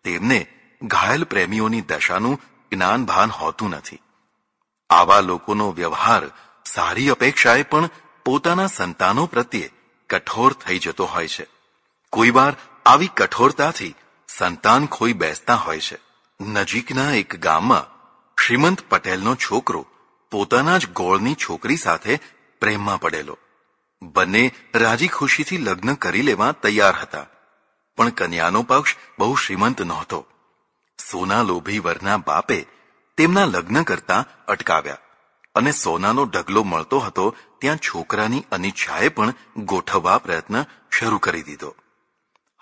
તેમને ઘાયલ પ્રેમીઓની દશાનું જ્ઞાન ભાન હોતું નથી આવા લોકોનો વ્યવહાર સારી અપેક્ષાએ પણ પોતાના સંતાનો પ્રત્યે કઠોર થઈ જતો હોય છે કોઈ વાર આવી કઠોરતાથી સંતાન ખોઈ બેસતા હોય છે નજીકના એક ગામમાં શ્રીમંત પટેલનો છોકરો પોતાના જ ગોળની છોકરી સાથે પ્રેમમાં પડેલો બંને રાજી ખુશીથી લગ્ન કરી લેવા તૈયાર હતા પણ કન્યાનો પક્ષ બહુ શ્રીમંત નહોતો સોના લોભી વરના બાપે તેમના લગ્ન કરતા અટકાવ્યા અને સોનાનો ઢગલો મળતો હતો ત્યાં છોકરાની અનિચ્છાએ પણ ગોઠવવા પ્રયત્ન શરૂ કરી દીધો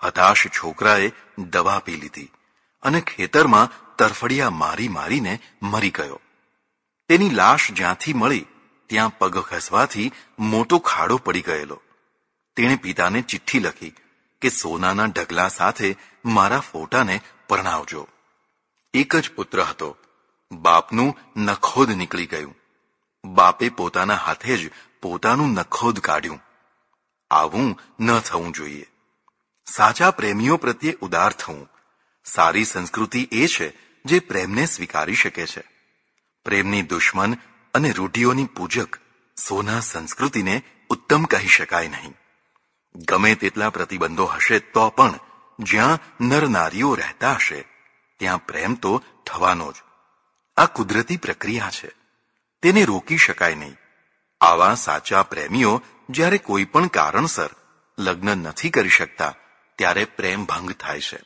હતાશ છોકરાએ દવા પી લીધી અને ખેતરમાં તરફડિયા મારી મારીને મરી ગયો તેની લાશ જ્યાંથી મળી ત્યાં પગ ખસવાથી મોટો ખાડો પડી ગયેલો તેણે પિતાને ચિઠ્ઠી લખી કે સોનાના ઢગલા સાથે મારા ફોટાને પરણાવજો એક જ પુત્ર હતો બાપનું નખોદ નીકળી ગયું બાપે પોતાના હાથે જ પોતાનું નખોદ કાઢ્યું આવું ન થવું જોઈએ સાચા પ્રેમીઓ પ્રત્યે ઉદાર થવું સારી સંસ્કૃતિ એ છે જે પ્રેમને સ્વીકારી શકે છે પ્રેમની દુશ્મન અને રૂઢિઓની પૂજક સોના સંસ્કૃતિને ઉત્તમ કહી શકાય નહીં ગમે તેટલા પ્રતિબંધો હશે તો પણ જ્યાં નર રહેતા હશે ત્યાં પ્રેમ તો થવાનો જ આ કુદરતી પ્રક્રિયા છે તેને રોકી શકાય નહીં આવા સાચા પ્રેમીઓ જ્યારે કોઈ પણ કારણસર લગ્ન નથી કરી શકતા ત્યારે પ્રેમ ભંગ થાય છે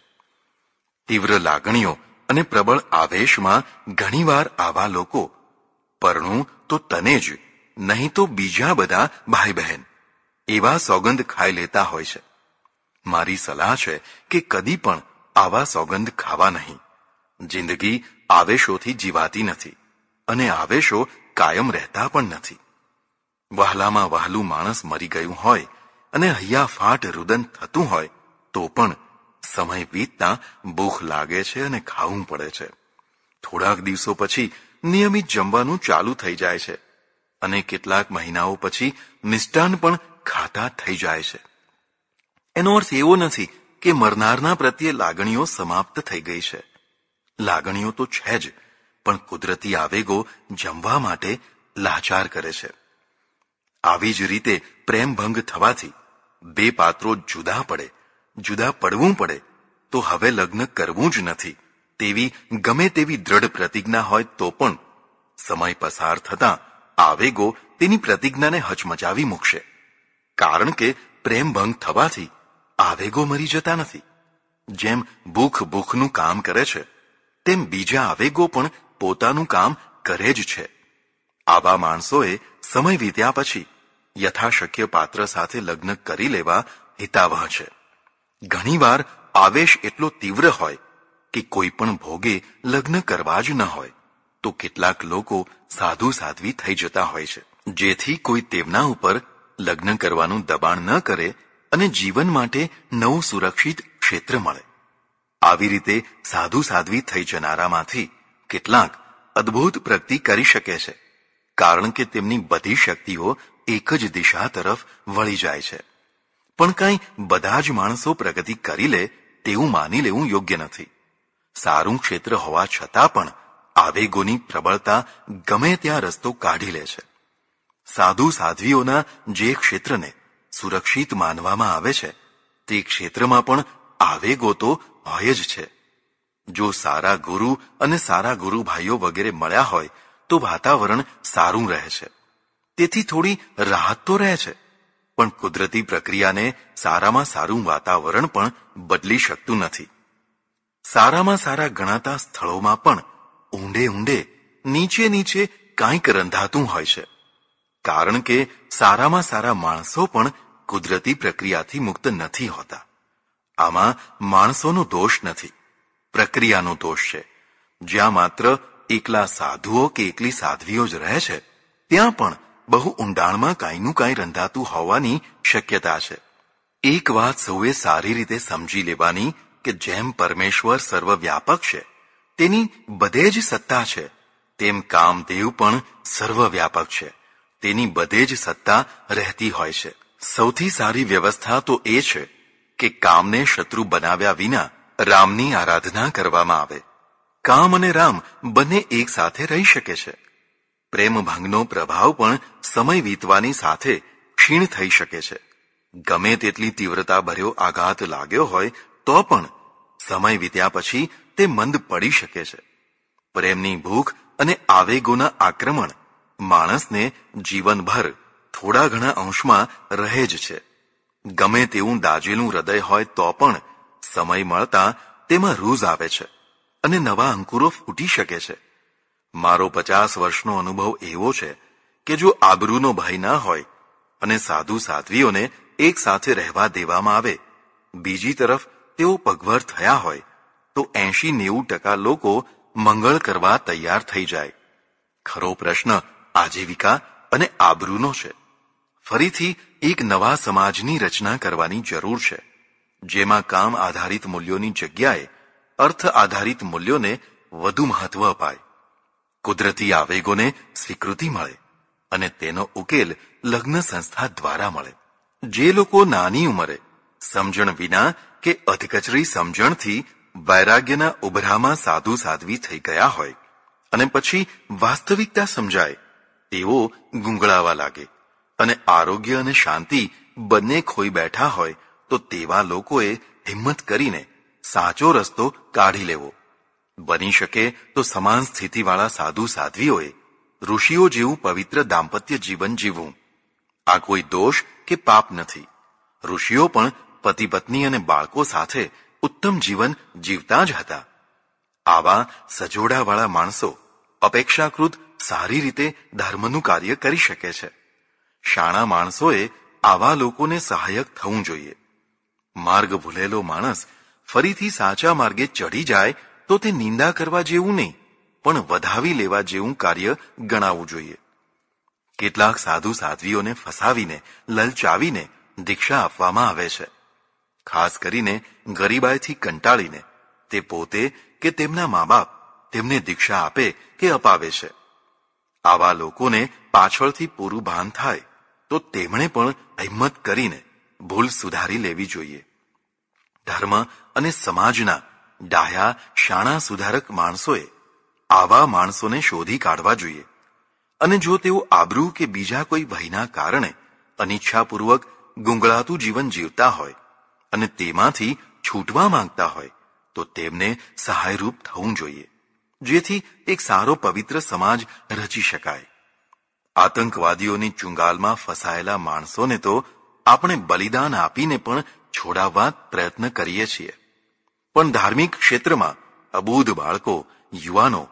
તીવ્ર લાગણીઓ અને પ્રબળ આવેશમાં ઘણીવાર આવા લોકો પરણું તો તને જ નહીં તો બીજા બધા ભાઈ બહેન એવા સોગંદ ખાઈ લેતા હોય છે મારી સલાહ છે કે કદી પણ આવા સોગંદ ખાવા નહીં જિંદગી આવેશોથી જીવાતી નથી અને આવેશો કાયમ રહેતા પણ નથી વહાલામાં વહાલું માણસ મરી ગયું હોય અને હૈયાફાટ રુદન થતું હોય તો પણ સમય વીતતા ભૂખ લાગે છે અને ખાવું પડે છે થોડાક દિવસો પછી નિયમિત જમવાનું ચાલુ થઈ જાય છે અને કેટલાક મહિનાઓ પછી નિષ્ઠાન પણ ખાતા થઈ જાય છે એનો અર્થ એવો નથી કે મરનારના પ્રત્યે લાગણીઓ સમાપ્ત થઈ ગઈ છે લાગણીઓ તો છે જ પણ કુદરતી આવેગો જમવા માટે લાચાર કરે છે આવી જ રીતે પ્રેમભંગ થવાથી બે પાત્રો જુદા પડે જુદા પડવું પડે તો હવે લગ્ન કરવું જ નથી તેવી ગમે તેવી દ્રઢ પ્રતિજ્ઞા હોય તો પણ સમય પસાર થતાં આવેગો તેની પ્રતિજ્ઞાને હચમચાવી મૂકશે કારણ કે પ્રેમ ભંગ થવાથી આવેગો મરી જતા નથી જેમ ભૂખ ભૂખનું કામ કરે છે તેમ બીજા આવેગો પણ પોતાનું કામ કરે જ છે આવા માણસોએ સમય વીત્યા પછી યથાશક્ય પાત્ર સાથે લગ્ન કરી લેવા હિતાવહ છે ઘણીવાર આવેશ એટલો તીવ્ર હોય કે કોઈ પણ ભોગે લગ્ન કરવા જ ન હોય તો કેટલાક લોકો સાધુ સાધ્વી થઈ જતા હોય છે જેથી કોઈ તેમના ઉપર લગ્ન કરવાનું દબાણ ન કરે અને જીવન માટે નવું સુરક્ષિત ક્ષેત્ર મળે આવી રીતે સાધુ સાધવી થઈ જનારામાંથી કેટલાક અદ્ભુત પ્રગતિ કરી શકે છે કારણ કે તેમની બધી શક્તિઓ એક જ દિશા તરફ વળી જાય છે પણ કાંઈ બધા જ માણસો પ્રગતિ કરી લે તેવું માની લેવું યોગ્ય નથી સારું ક્ષેત્ર હોવા છતાં પણ આવેગોની પ્રબળતા ગમે ત્યાં રસ્તો કાઢી લે છે સાધુ સાધ્વીઓના જે ક્ષેત્રને સુરક્ષિત માનવામાં આવે છે તે ક્ષેત્રમાં પણ આવેગો તો હોય જ છે જો સારા ગુરુ અને સારા ગુરુ ભાઈઓ વગેરે મળ્યા હોય તો વાતાવરણ સારું રહે છે તેથી થોડી રાહત તો રહે છે પણ કુદરતી પ્રક્રિયાને સારામાં સારું વાતાવરણ પણ બદલી શકતું નથી સારામાં સારા ગણાતા સ્થળોમાં પણ ઊંડે ઊંડે નીચે નીચે કાંઈક રંધાતું હોય છે કારણ કે સારામાં સારા માણસો પણ કુદરતી પ્રક્રિયાથી મુક્ત નથી હોતા આમાં માણસોનો દોષ નથી પ્રક્રિયાનો દોષ છે જ્યાં માત્ર એકલા સાધુઓ કે એકલી સાધ્વીઓ જ રહે છે ત્યાં પણ બહુ ઊંડાણમાં કાંઈનું કાંઈ રંધાતું હોવાની શક્યતા છે એક વાત સૌએ સારી રીતે સમજી લેવાની કે જેમ પરમેશ્વર સર્વવ્યાપક છે તેની બધે જ સત્તા છે તેમ કામદેવ પણ સર્વવ્યાપક છે તેની બધે જ સત્તા રહેતી હોય છે સૌથી સારી વ્યવસ્થા તો એ છે કે કામને શત્રુ બનાવ્યા વિના રામની આરાધના કરવામાં આવે કામ અને રામ બંને એકસાથે રહી શકે છે પ્રેમભંગનો પ્રભાવ પણ સમય વીતવાની સાથે ક્ષીણ થઈ શકે છે ગમે તેટલી તીવ્રતા ભર્યો આઘાત લાગ્યો હોય તો પણ સમય વીત્યા પછી તે મંદ પડી શકે છે પ્રેમની ભૂખ અને આવેગોના આક્રમણ માણસને જીવનભર થોડા ઘણા અંશમાં રહે જ છે ગમે તેવું દાજેલું હૃદય હોય તો પણ સમય મળતા તેમાં રૂઝ આવે છે અને નવા અંકુરો ફૂટી શકે છે મારો પચાસ વર્ષનો અનુભવ એવો છે કે જો આબરૂનો ભય ના હોય અને સાધુ સાધ્વીઓને એક સાથે રહેવા દેવામાં આવે બીજી તરફ તેઓ પગભર થયા હોય તો એંશી નેવું ટકા લોકો મંગળ કરવા તૈયાર થઈ જાય ખરો પ્રશ્ન આજીવિકા અને આબરૂનો છે ફરીથી એક નવા સમાજની રચના કરવાની જરૂર છે જેમાં કામ આધારિત મૂલ્યોની જગ્યાએ અર્થ આધારિત મૂલ્યોને વધુ મહત્વ અપાય કુદરતી આવેગોને સ્વીકૃતિ મળે અને તેનો ઉકેલ લગ્ન સંસ્થા દ્વારા મળે જે લોકો નાની ઉંમરે સમજણ વિના કે અધકચરી સમજણથી વૈરાગ્યના ઉભરામાં સાધુ સાધવી થઈ ગયા હોય અને પછી વાસ્તવિકતા સમજાય તેઓ ગુંગળાવા લાગે અને આરોગ્ય અને શાંતિ બંને ખોઈ બેઠા હોય તો તેવા લોકોએ હિંમત કરીને સાચો રસ્તો કાઢી લેવો બની શકે તો સમાન સ્થિતિવાળા સાધુ સાધ્વીઓએ ઋષિઓ જેવું પવિત્ર દાંપત્ય જીવન જીવવું આ કોઈ દોષ કે પાપ નથી ઋષિઓ પણ પતિ પત્ની અને બાળકો સાથે ઉત્તમ જીવન જીવતા જ હતા આવા સજોડાવાળા માણસો અપેક્ષાકૃત સારી રીતે ધર્મનું કાર્ય કરી શકે છે શાણા માણસોએ આવા લોકોને સહાયક થવું જોઈએ માર્ગ ભૂલેલો માણસ ફરીથી સાચા માર્ગે ચડી જાય તો તે નિંદા કરવા જેવું નહીં પણ વધાવી લેવા જેવું કાર્ય ગણાવવું જોઈએ કેટલાક સાધુ સાધ્વીઓને ફસાવીને લલચાવીને દીક્ષા આપવામાં આવે છે ખાસ કરીને ગરીબાઈથી કંટાળીને તે પોતે કે તેમના મા બાપ તેમને દીક્ષા આપે કે અપાવે છે આવા લોકોને પાછળથી પૂરું ભાન થાય તો તેમણે પણ હિંમત કરીને ભૂલ સુધારી લેવી જોઈએ ધર્મ અને સમાજના ડાયા શાણા સુધારક માણસોએ આવા માણસોને શોધી કાઢવા જોઈએ અને જો તેઓ આબરૂ કે બીજા કોઈ ભયના કારણે અનિચ્છાપૂર્વક ગુંગળાતું જીવન જીવતા હોય અને તેમાંથી છૂટવા માંગતા હોય તો તેમને સહાયરૂપ થવું જોઈએ જેથી એક સારો પવિત્ર સમાજ રચી શકાય આતંકવાદીઓની ચુંગાલમાં ફસાયેલા માણસોને તો આપણે બલિદાન આપીને પણ છોડાવવા પ્રયત્ન કરીએ છીએ પણ ધાર્મિક ક્ષેત્રમાં અબૂધ બાળકો યુવાનો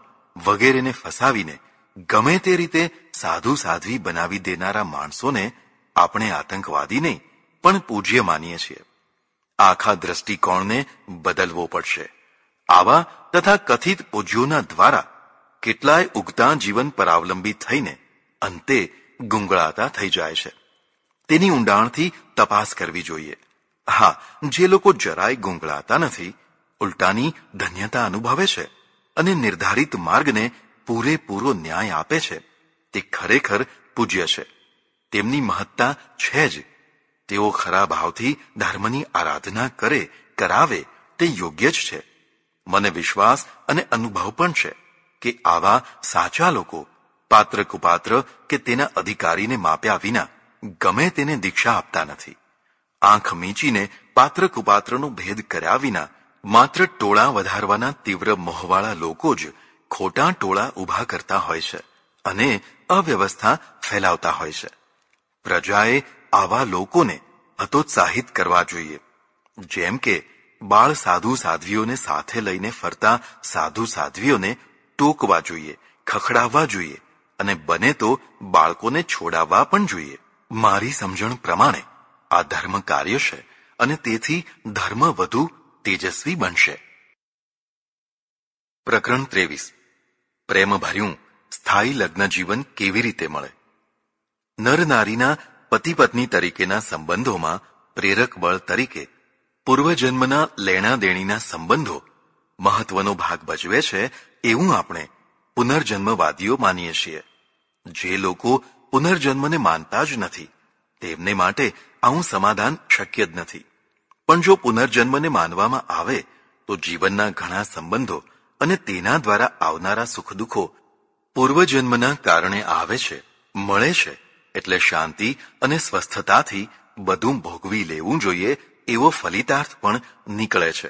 વગેરેને ફસાવીને ગમે તે રીતે સાધુ સાધવી બનાવી દેનારા માણસોને આપણે આતંકવાદી નહીં પણ પૂજ્ય માનીએ છીએ આખા દ્રષ્ટિકોણને બદલવો પડશે આવા તથા કથિત પૂજ્યોના દ્વારા કેટલાય ઉગતા જીવન પરાવલંબી થઈને અંતે ગુંગળાતા થઈ જાય છે તેની ઊંડાણથી તપાસ કરવી જોઈએ હા જે લોકો જરાય ગુંગળાતા નથી ઉલટાની ધન્યતા અનુભવે છે અને નિર્ધારિત માર્ગને પૂરેપૂરો ન્યાય આપે છે તે ખરેખર પૂજ્ય છે તેમની મહત્તા છે જ તેઓ ખરા ભાવથી ધર્મની આરાધના કરે કરાવે તે યોગ્ય જ છે મને વિશ્વાસ અને અનુભવ પણ છે કે આવા સાચા લોકો પાત્ર કુપાત્ર કે તેના અધિકારીને માપ્યા વિના ગમે તેને દીક્ષા આપતા નથી આંખ મીચીને પાત્ર કુપાત્રનો ભેદ કર્યા વિના માત્ર ટોળા વધારવાના તીવ્ર મોહવાળા લોકો જ ખોટા ટોળા ઊભા કરતા હોય છે અને અવ્યવસ્થા ફેલાવતા હોય છે પ્રજાએ આવા લોકોને હતોત્સાહિત કરવા જોઈએ જેમ કે બાળ સાધુ સાધ્વીઓને સાથે લઈને ફરતા સાધુ સાધ્વીઓને ટોકવા જોઈએ ખખડાવવા જોઈએ અને બને તો બાળકોને છોડાવવા પણ જોઈએ મારી સમજણ પ્રમાણે આ ધર્મ કાર્ય છે અને તેથી ધર્મ વધુ તેજસ્વી બનશે પ્રકરણ ત્રેવીસ પ્રેમભર્યું સ્થાયી લગ્ન જીવન કેવી રીતે મળે નર નારીના પતિ પત્ની તરીકેના સંબંધોમાં પ્રેરક બળ તરીકે પૂર્વજન્મના લેણા દેણીના સંબંધો મહત્વનો ભાગ ભજવે છે એવું આપણે પુનર્જન્મવાદીઓ માનીએ છીએ જે લોકો પુનર્જન્મને માનતા જ નથી તેમને માટે આવું સમાધાન શક્ય જ નથી પણ જો પુનર્જન્મને માનવામાં આવે તો જીવનના ઘણા સંબંધો અને તેના દ્વારા આવનારા સુખ દુઃખો પૂર્વજન્મના કારણે આવે છે મળે છે એટલે શાંતિ અને સ્વસ્થતાથી બધું ભોગવી લેવું જોઈએ એવો ફલિતાર્થ પણ નીકળે છે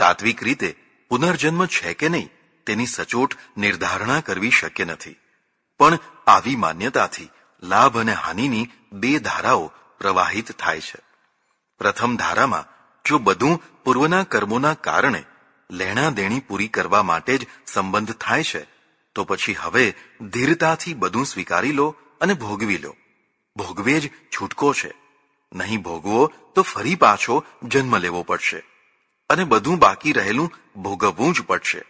તાત્વિક રીતે પુનર્જન્મ છે કે નહીં તેની સચોટ નિર્ધારણા કરવી શક્ય નથી પણ આવી માન્યતાથી લાભ અને હાનિની બે ધારાઓ પ્રવાહિત થાય છે પ્રથમ ધારામાં જો બધું પૂર્વના કર્મોના કારણે લેણા દેણી પૂરી કરવા માટે જ સંબંધ થાય છે તો પછી હવે ધીરતાથી બધું સ્વીકારી લો અને ભોગવી લો ભોગવે જ છૂટકો છે નહીં ભોગવો તો ફરી પાછો જન્મ લેવો પડશે અને બધું બાકી રહેલું ભોગવવું જ પડશે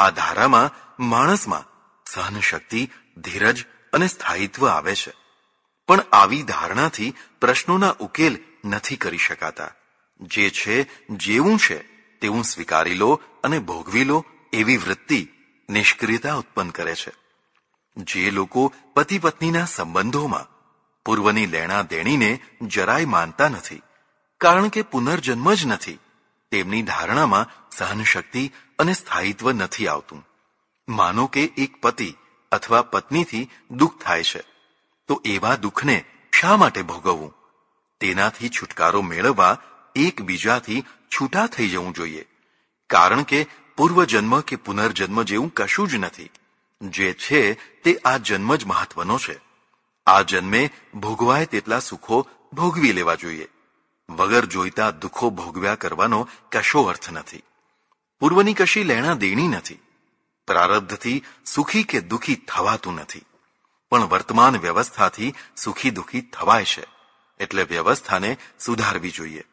આ ધારામાં માણસમાં સહનશક્તિ ધીરજ અને સ્થાયિત્વ આવે છે પણ આવી ધારણાથી પ્રશ્નોના ઉકેલ નથી કરી શકાતા જે છે જેવું છે તેવું સ્વીકારી લો અને ભોગવી લો એવી વૃત્તિ નિષ્ક્રિયતા ઉત્પન્ન કરે છે જે લોકો પતિ પત્નીના સંબંધોમાં પૂર્વની લેણા દેણીને જરાય માનતા નથી કારણ કે પુનર્જન્મ જ નથી તેમની ધારણામાં સહનશક્તિ અને સ્થાયિત્વ નથી આવતું માનો કે એક પતિ અથવા પત્નીથી દુઃખ થાય છે તો એવા દુઃખને શા માટે ભોગવવું તેનાથી છુટકારો મેળવવા એકબીજાથી છૂટા થઈ જવું જોઈએ કારણ કે પૂર્વજન્મ કે પુનર્જન્મ જેવું કશું જ નથી જે છે તે આ જન્મ જ મહત્વનો છે આ જન્મે ભોગવાય તેટલા સુખો ભોગવી લેવા જોઈએ વગર જોઈતા દુઃખો ભોગવ્યા કરવાનો કશો અર્થ નથી પૂર્વની કશી લેણા દેણી નથી પ્રારબ્ધથી સુખી કે દુઃખી થવાતું નથી પણ વર્તમાન વ્યવસ્થાથી સુખી દુઃખી થવાય છે એટલે વ્યવસ્થાને સુધારવી જોઈએ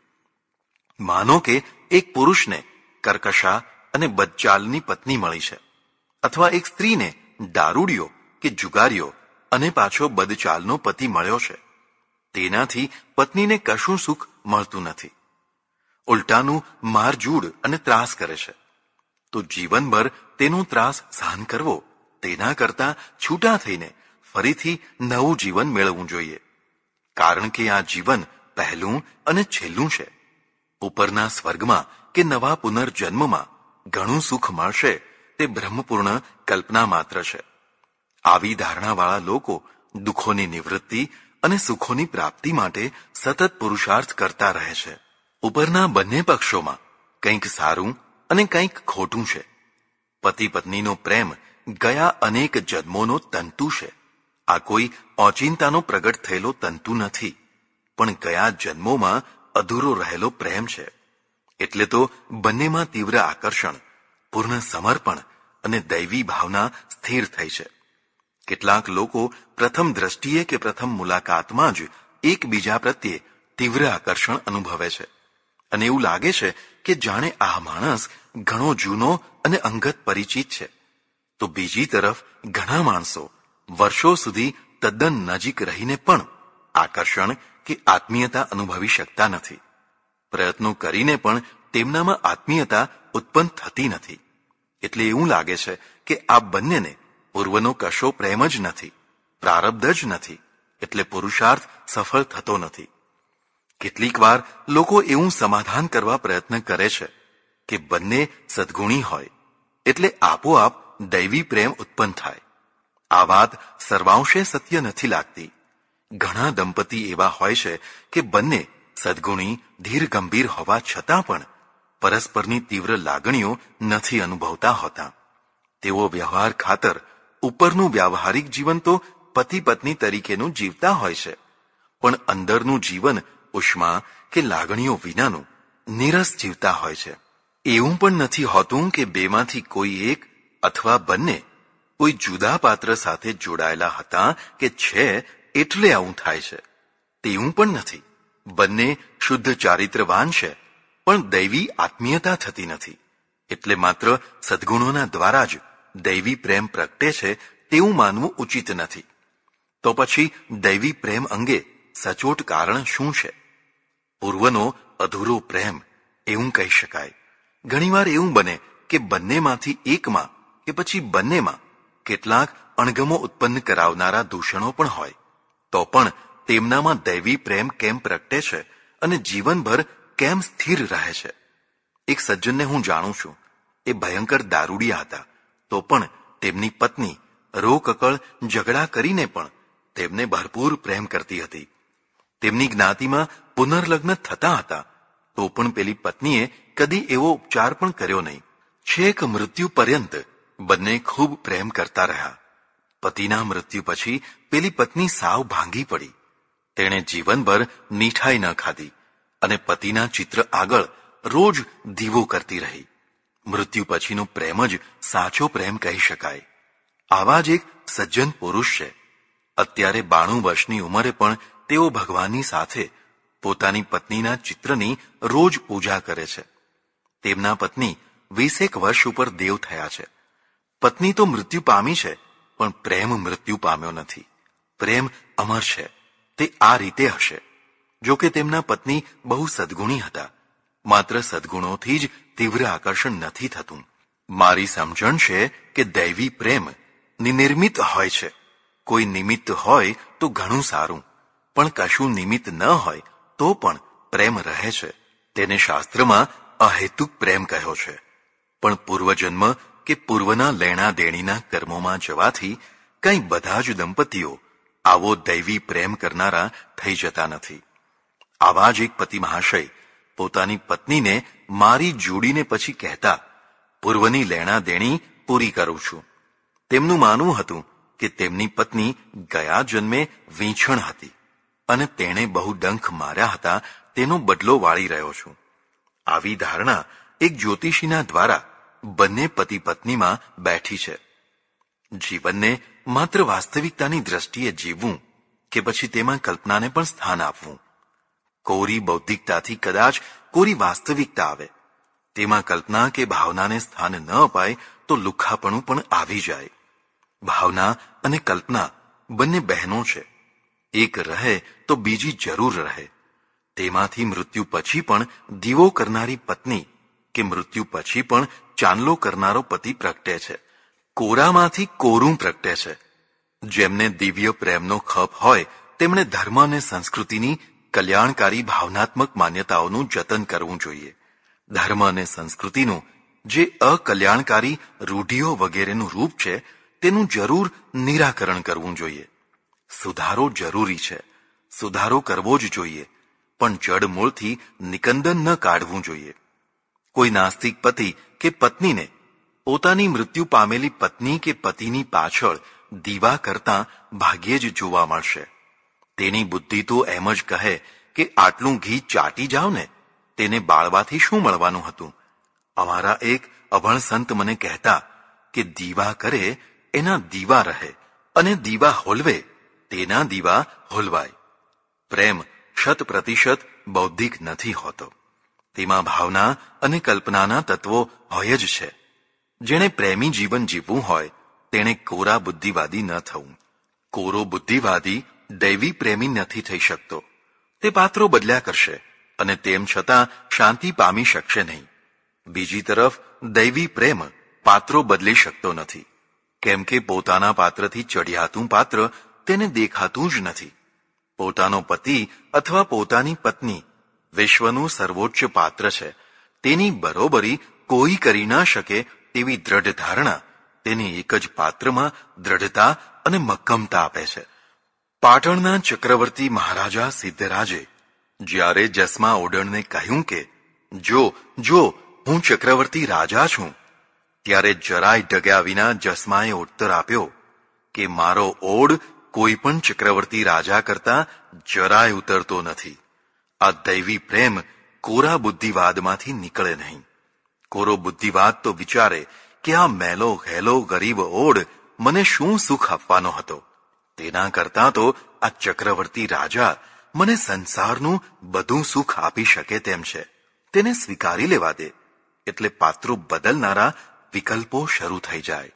માનો કે એક પુરુષને કર્કશા અને બચ્ચાલની પત્ની મળી છે અથવા એક સ્ત્રીને દારૂડિયો કે જુગારિયો અને પાછો બદચાલનો પતિ મળ્યો છે તેનાથી પત્નીને કશું સુખ મળતું નથી ઉલટાનું મારજૂડ અને ત્રાસ કરે છે તો જીવનભર તેનો ત્રાસ સહન કરવો તેના કરતા છૂટા થઈને ફરીથી નવું જીવન મેળવવું જોઈએ કારણ કે આ જીવન પહેલું અને છેલ્લું છે ઉપરના સ્વર્ગમાં કે નવા પુનર્જન્મમાં ઘણું સુખ મળશે તે બ્રહ્મપૂર્ણ કલ્પના માત્ર છે આવી ધારણાવાળા લોકો દુઃખોની નિવૃત્તિ અને સુખોની પ્રાપ્તિ માટે સતત પુરુષાર્થ કરતા રહે છે ઉપરના બંને પક્ષોમાં કંઈક સારું અને કંઈક ખોટું છે પતિ પત્નીનો પ્રેમ ગયા અનેક જન્મોનો તંતુ છે આ કોઈ ઓચિંતાનો પ્રગટ થયેલો તંતુ નથી પણ ગયા જન્મોમાં અધૂરો રહેલો પ્રેમ છે એટલે તો બંનેમાં તીવ્ર આકર્ષણ પૂર્ણ સમર્પણ અને દૈવી ભાવના સ્થિર થઈ છે કેટલાક લોકો પ્રથમ દ્રષ્ટિએ કે પ્રથમ મુલાકાતમાં જ એકબીજા પ્રત્યે તીવ્ર આકર્ષણ અનુભવે છે અને એવું લાગે છે કે જાણે આ માણસ ઘણો જૂનો અને અંગત પરિચિત છે તો બીજી તરફ ઘણા માણસો વર્ષો સુધી તદ્દન નજીક રહીને પણ આકર્ષણ કે આત્મીયતા અનુભવી શકતા નથી પ્રયત્નો કરીને પણ તેમનામાં આત્મીયતા ઉત્પન્ન થતી નથી એટલે એવું લાગે છે કે આ બંનેને પૂર્વનો કશો પ્રેમ જ નથી પ્રારબ્ધ જ નથી એટલે પુરુષાર્થ સફળ થતો નથી કેટલીક વાર લોકો એવું સમાધાન કરવા પ્રયત્ન કરે છે કે બંને સદગુણી હોય એટલે આપોઆપ દૈવી પ્રેમ ઉત્પન્ન થાય આ વાત સર્વાંશે સત્ય નથી લાગતી ઘણા દંપતી એવા હોય છે કે બંને સદગુણી ધીર ગંભીર હોવા છતાં પણ પરસ્પરની તીવ્ર લાગણીઓ નથી અનુભવતા હોતા તેઓ વ્યવહાર ખાતર ઉપરનું વ્યવહારિક જીવન તો પતિ પત્ની તરીકેનું જીવતા હોય છે પણ અંદરનું જીવન ઉષ્મા કે લાગણીઓ વિનાનું નીરસ જીવતા હોય છે એવું પણ નથી હોતું કે બેમાંથી કોઈ એક અથવા બંને કોઈ જુદા પાત્ર સાથે જોડાયેલા હતા કે છે એટલે આવું થાય છે તેવું પણ નથી બંને શુદ્ધ ચારિત્રવાન છે પણ દૈવી આત્મીયતા થતી નથી એટલે માત્ર સદગુણોના દ્વારા જ દૈવી પ્રેમ પ્રગટે છે તેવું માનવું ઉચિત નથી તો પછી દૈવી પ્રેમ અંગે સચોટ કારણ શું છે પૂર્વનો અધૂરો પ્રેમ એવું કહી શકાય ઘણીવાર એવું બને કે બંનેમાંથી એકમાં કે પછી બંનેમાં કેટલાક અણગમો ઉત્પન્ન કરાવનારા દૂષણો પણ હોય તો પણ તેમનામાં દૈવી પ્રેમ કેમ પ્રગટે છે અને જીવનભર કેમ સ્થિર રહે છે એક સજ્જનને હું જાણું છું એ ભયંકર દારૂડિયા હતા તો પણ તેમની પત્ની રોકકળ ઝઘડા કરીને પણ તેમને ભરપૂર પ્રેમ કરતી હતી તેમની જ્ઞાતિમાં પુનર્લગ્ન થતા હતા તો પણ પેલી પત્નીએ કદી એવો ઉપચાર પણ કર્યો નહીં છેક મૃત્યુ પર્યંત બંને ખૂબ પ્રેમ કરતા રહ્યા પતિના મૃત્યુ પછી પેલી પત્ની સાવ ભાંગી પડી તેણે જીવનભર મીઠાઈ ન ખાધી અને પતિના ચિત્ર આગળ રોજ દીવો કરતી રહી મૃત્યુ પછીનો પ્રેમ જ સાચો પ્રેમ કહી શકાય આવા જ એક સજ્જન પુરુષ છે અત્યારે બાણું વર્ષની ઉંમરે પણ તેઓ ભગવાનની સાથે પોતાની પત્નીના ચિત્રની રોજ પૂજા કરે છે તેમના પત્ની વીસેક વર્ષ ઉપર દેવ થયા છે પત્ની તો મૃત્યુ પામી છે પણ પ્રેમ મૃત્યુ પામ્યો નથી પ્રેમ અમર છે તે આ રીતે હશે જો કે તેમના પત્ની બહુ સદગુણી હતા માત્ર સદગુણોથી જ તીવ્ર આકર્ષણ નથી થતું મારી સમજણ છે કે દૈવી પ્રેમ નિનિર્મિત હોય છે કોઈ નિમિત્ત હોય તો ઘણું સારું પણ કશું નિમિત્ત ન હોય તો પણ પ્રેમ રહે છે તેને શાસ્ત્રમાં અહેતુક પ્રેમ કહ્યો છે પણ પૂર્વજન્મ કે પૂર્વના લેણા દેણીના કર્મોમાં જવાથી કંઈ બધા જ દંપતીઓ આવો દૈવી પ્રેમ કરનારા થઈ જતા નથી આવા જ એક પતિ મહાશય પોતાની પત્નીને મારી જોડીને પછી કહેતા પૂર્વની લેણા દેણી પૂરી કરું છું તેમનું માનવું હતું કે તેમની પત્ની ગયા જન્મે વીંછણ હતી અને તેણે બહુ ડંખ માર્યા હતા તેનો બદલો વાળી રહ્યો છું આવી ધારણા એક જ્યોતિષીના દ્વારા બંને પતિ પત્નીમાં બેઠી છે જીવનને માત્ર વાસ્તવિકતાની દ્રષ્ટિએ જીવવું કે પછી તેમાં કલ્પનાને પણ સ્થાન આપવું કોરી બૌદ્ધિકતાથી કદાચ કોરી વાસ્તવિકતા આવે તેમાં કલ્પના કે ભાવનાને સ્થાન ન અપાય તો લુખ્ખાપણું પણ આવી જાય ભાવના અને કલ્પના બંને બહેનો છે એક રહે તો બીજી જરૂર રહે તેમાંથી મૃત્યુ પછી પણ દીવો કરનારી પત્ની કે મૃત્યુ પછી પણ ચાંદલો કરનારો પતિ પ્રગટે છે કોરામાંથી કોરું પ્રગટે છે જેમને દિવ્ય પ્રેમનો ખપ હોય તેમણે ધર્મ અને સંસ્કૃતિની કલ્યાણકારી ભાવનાત્મક માન્યતાઓનું જતન કરવું જોઈએ ધર્મ અને સંસ્કૃતિનું જે અકલ્યાણકારી રૂઢિઓ વગેરેનું રૂપ છે તેનું જરૂર નિરાકરણ કરવું જોઈએ સુધારો જરૂરી છે સુધારો કરવો જ જોઈએ પણ જડમૂળથી નિકંદન ન કાઢવું જોઈએ કોઈ નાસ્તિક પતિ કે પત્નીને પોતાની મૃત્યુ પામેલી પત્ની કે પતિની પાછળ દીવા કરતા ભાગ્યે જ જોવા મળશે તેની બુદ્ધિ તો એમ જ કહે કે આટલું ઘી ચાટી જાવ ને તેને બાળવાથી શું મળવાનું હતું અમારા એક અભણ સંત મને કહેતા કે દીવા કરે એના દીવા રહે અને દીવા હોલવે તેના દીવા હોલવાય પ્રેમ શત પ્રતિશત બૌદ્ધિક નથી હોતો તેમાં ભાવના અને કલ્પનાના તત્વો હોય જ છે જેણે પ્રેમી જીવન જીવવું હોય તેણે કોરા બુદ્ધિવાદી ન થવું કોરો બુદ્ધિવાદી દૈવી પ્રેમી નથી થઈ શકતો તે પાત્રો બદલ્યા કરશે અને તેમ છતાં શાંતિ પામી શકશે નહીં બીજી તરફ દૈવી પ્રેમ પાત્રો બદલી શકતો નથી કેમ કે પોતાના પાત્રથી ચઢિયાતું પાત્ર તેને દેખાતું જ નથી પોતાનો પતિ અથવા પોતાની પત્ની વિશ્વનું સર્વોચ્ચ પાત્ર છે તેની બરોબરી કોઈ કરી ના શકે તેવી દ્રઢ ધારણા તેની એક જ પાત્રમાં દ્રઢતા અને મક્કમતા આપે છે પાટણના ચક્રવર્તી મહારાજા સિદ્ધરાજે જ્યારે જસમા ઓડણને કહ્યું કે જો જો હું ચક્રવર્તી રાજા છું ત્યારે જરાય ડગ્યા વિના જસમાએ ઉત્તર આપ્યો કે મારો ઓડ કોઈ પણ ચક્રવર્તી રાજા કરતા જરાય ઉતરતો નથી આ દૈવી પ્રેમ કોરા બુદ્ધિવાદમાંથી નીકળે નહીં કોરો બુદ્ધિવાદ તો વિચારે કે આ મેલો હેલો ગરીબ ઓઢ મને શું સુખ આપવાનો હતો તેના કરતા તો આ ચક્રવર્તી રાજા મને સંસારનું બધું સુખ આપી શકે તેમ છે તેને સ્વીકારી લેવા દે એટલે પાત્રો બદલનારા વિકલ્પો શરૂ થઈ જાય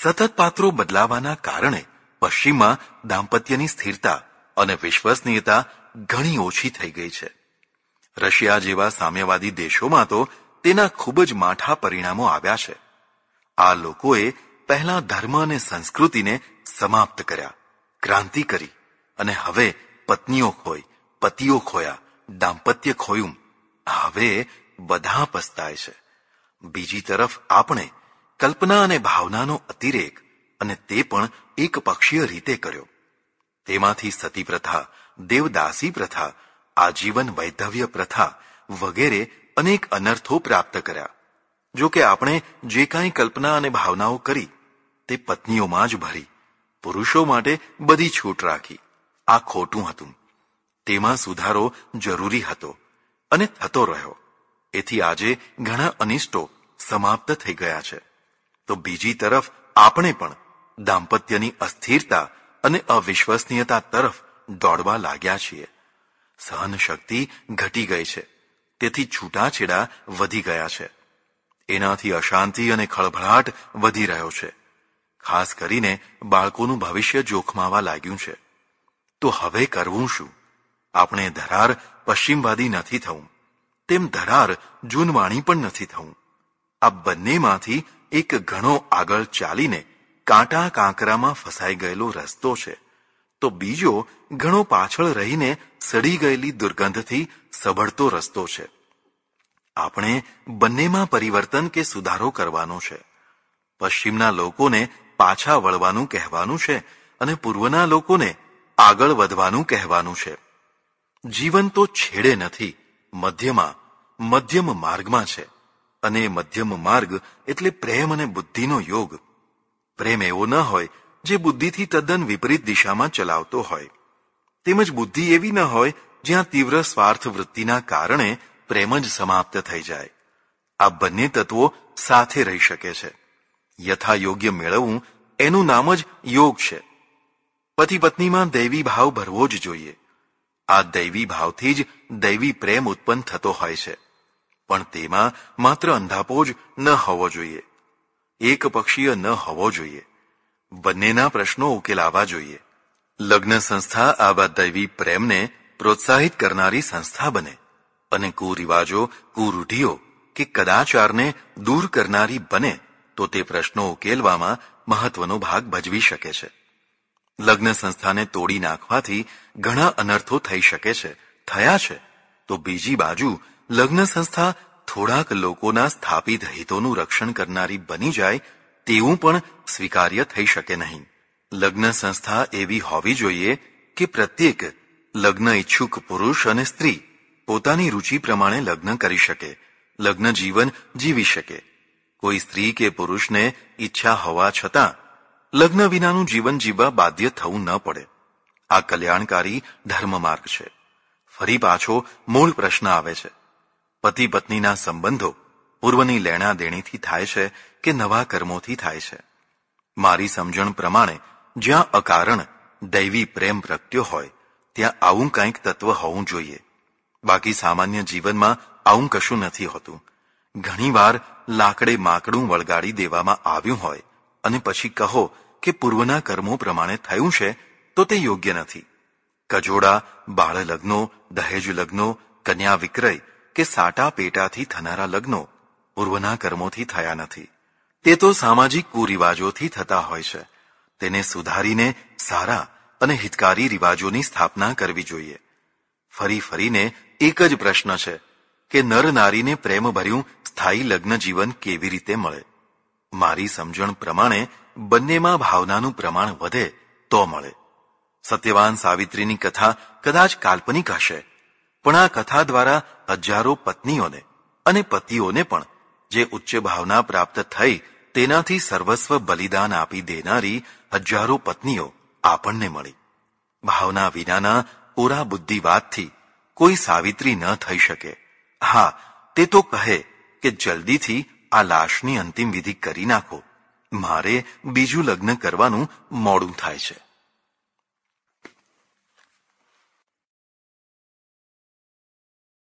સતત પાત્રો બદલાવાના કારણે પશ્ચિમમાં દાંપત્યની સ્થિરતા અને વિશ્વસનીયતા ઘણી ઓછી થઈ ગઈ છે રશિયા જેવા સામ્યવાદી દેશોમાં તો તેના ખૂબ જ માઠા પરિણામો આવ્યા છે આ લોકોએ પહેલા ધર્મ અને સંસ્કૃતિને સમાપ્ત કર્યા ક્રાંતિ કરી અને હવે પત્નીઓ ખોઈ પતિઓ ખોયા દાંપત્ય ખોયું હવે બધા પસ્તાય છે બીજી તરફ આપણે કલ્પના અને ભાવનાનો અતિરેક અને તે પણ એક પક્ષીય રીતે કર્યો તેમાંથી સતી પ્રથા દેવદાસી પ્રથા આજીવન વૈધવ્ય પ્રથા વગેરે અનેક અનર્થો પ્રાપ્ત કર્યા જો કે આપણે જે કાંઈ કલ્પના અને ભાવનાઓ કરી તે પત્નીઓમાં જ ભરી પુરુષો માટે બધી છૂટ રાખી આ ખોટું હતું તેમાં સુધારો જરૂરી હતો અને થતો રહ્યો એથી આજે ઘણા અનિષ્ટો સમાપ્ત થઈ ગયા છે તો બીજી તરફ આપણે પણ દાંપત્યની અસ્થિરતા અને અવિશ્વસનીયતા તરફ દોડવા લાગ્યા છીએ સહન શક્તિ ઘટી ગઈ છે તેથી છૂટાછેડા વધી ગયા છે એનાથી અશાંતિ અને ખળભળાટ વધી રહ્યો છે ખાસ કરીને બાળકોનું ભવિષ્ય જોખમાવા લાગ્યું છે તો હવે કરવું શું આપણે ધરાર પશ્ચિમવાદી નથી થવું તેમ ધરાર જૂનવાણી પણ નથી થવું આ બંનેમાંથી એક ઘણો આગળ ચાલીને કાંટા કાંકરામાં ફસાઈ ગયેલો રસ્તો છે તો બીજો ઘણો પાછળ રહીને સડી ગયેલી દુર્ગંધથી સબળતો રસ્તો છે આપણે બંનેમાં પરિવર્તન કે સુધારો કરવાનો છે પશ્ચિમના લોકોને પાછા વળવાનું કહેવાનું છે અને પૂર્વના લોકોને આગળ વધવાનું કહેવાનું છે જીવન તો છેડે નથી મધ્યમાં મધ્યમ માર્ગમાં છે અને મધ્યમ માર્ગ એટલે પ્રેમ અને બુદ્ધિનો યોગ પ્રેમ એવો ન હોય જે બુદ્ધિથી તદ્દન વિપરીત દિશામાં ચલાવતો હોય તેમજ બુદ્ધિ એવી ન હોય જ્યાં તીવ્ર સ્વાર્થ વૃત્તિના કારણે પ્રેમ જ સમાપ્ત થઈ જાય આ બંને તત્વો સાથે રહી શકે છે યથા યોગ્ય મેળવવું એનું નામ જ યોગ છે પતિ પત્નીમાં દૈવી ભાવ ભરવો જ જોઈએ આ દૈવી ભાવથી જ દૈવી પ્રેમ ઉત્પન્ન થતો હોય છે પણ તેમાં માત્ર અંધાપો જ ન હોવો જોઈએ એક પક્ષીય ન હોવો જોઈએ બંનેના પ્રશ્નો ઉકેલાવા જોઈએ લગ્ન સંસ્થા આવા દૈવી પ્રેમને પ્રોત્સાહિત કરનારી સંસ્થા બને અને કુરિવાજો કુરૂઢિઓ કે કદાચારને દૂર કરનારી બને તો તે પ્રશ્નો ઉકેલવામાં મહત્વનો ભાગ ભજવી શકે છે લગ્ન સંસ્થાને તોડી નાખવાથી ઘણા અનર્થો થઈ શકે છે થયા છે તો બીજી બાજુ લગ્ન સંસ્થા થોડાક લોકોના સ્થાપિત હિતોનું રક્ષણ કરનારી બની જાય તેવું પણ સ્વીકાર્ય થઈ શકે નહીં લગ્ન સંસ્થા એવી હોવી જોઈએ કે પ્રત્યેક લગ્ન ઈચ્છુક પુરુષ અને સ્ત્રી પોતાની રુચિ પ્રમાણે લગ્ન કરી શકે લગ્ન જીવન જીવી શકે કોઈ સ્ત્રી કે પુરુષને ઈચ્છા હોવા છતાં લગ્ન વિનાનું જીવન જીવવા બાધ્ય થવું ન પડે આ કલ્યાણકારી ધર્મ માર્ગ છે ફરી પાછો મૂળ પ્રશ્ન આવે છે પતિ પત્નીના સંબંધો પૂર્વની લેણા દેણીથી થાય છે કે નવા કર્મોથી થાય છે મારી સમજણ પ્રમાણે જ્યાં અકારણ દૈવી પ્રેમ પ્રગટ્યો હોય ત્યાં આવું કંઈક તત્વ હોવું જોઈએ બાકી સામાન્ય જીવનમાં આવું કશું નથી હોતું ઘણીવાર લાકડે માકડું વળગાડી દેવામાં આવ્યું હોય અને પછી કહો કે પૂર્વના કર્મો પ્રમાણે થયું છે તો તે યોગ્ય નથી કજોડા બાળ લગ્નો દહેજ લગ્નો કન્યા વિક્રય કે સાટા પેટાથી થનારા લગ્નો પૂર્વના કર્મોથી થયા નથી તે તો સામાજિક કુરિવાજોથી થતા હોય છે તેને સુધારીને સારા અને હિતકારી રિવાજોની સ્થાપના કરવી જોઈએ ફરી ફરીને એક જ પ્રશ્ન છે કે નર નારીને પ્રેમભર્યું સ્થાયી લગ્ન જીવન કેવી રીતે મળે મારી સમજણ પ્રમાણે બંનેમાં ભાવનાનું પ્રમાણ વધે તો મળે સત્યવાન સાવિત્રીની કથા કદાચ કાલ્પનિક હશે પણ આ કથા દ્વારા હજારો પત્નીઓને અને પતિઓને પણ જે ઉચ્ચ ભાવના પ્રાપ્ત થઈ તેનાથી સર્વસ્વ બલિદાન આપી દેનારી હજારો પત્નીઓ આપણને મળી ભાવના વિનાના પૂરા બુદ્ધિવાદથી કોઈ સાવિત્રી ન થઈ શકે હા તે તો કહે કે જલ્દીથી આ લાશની અંતિમ વિધિ કરી નાખો મારે બીજું લગ્ન કરવાનું મોડું થાય છે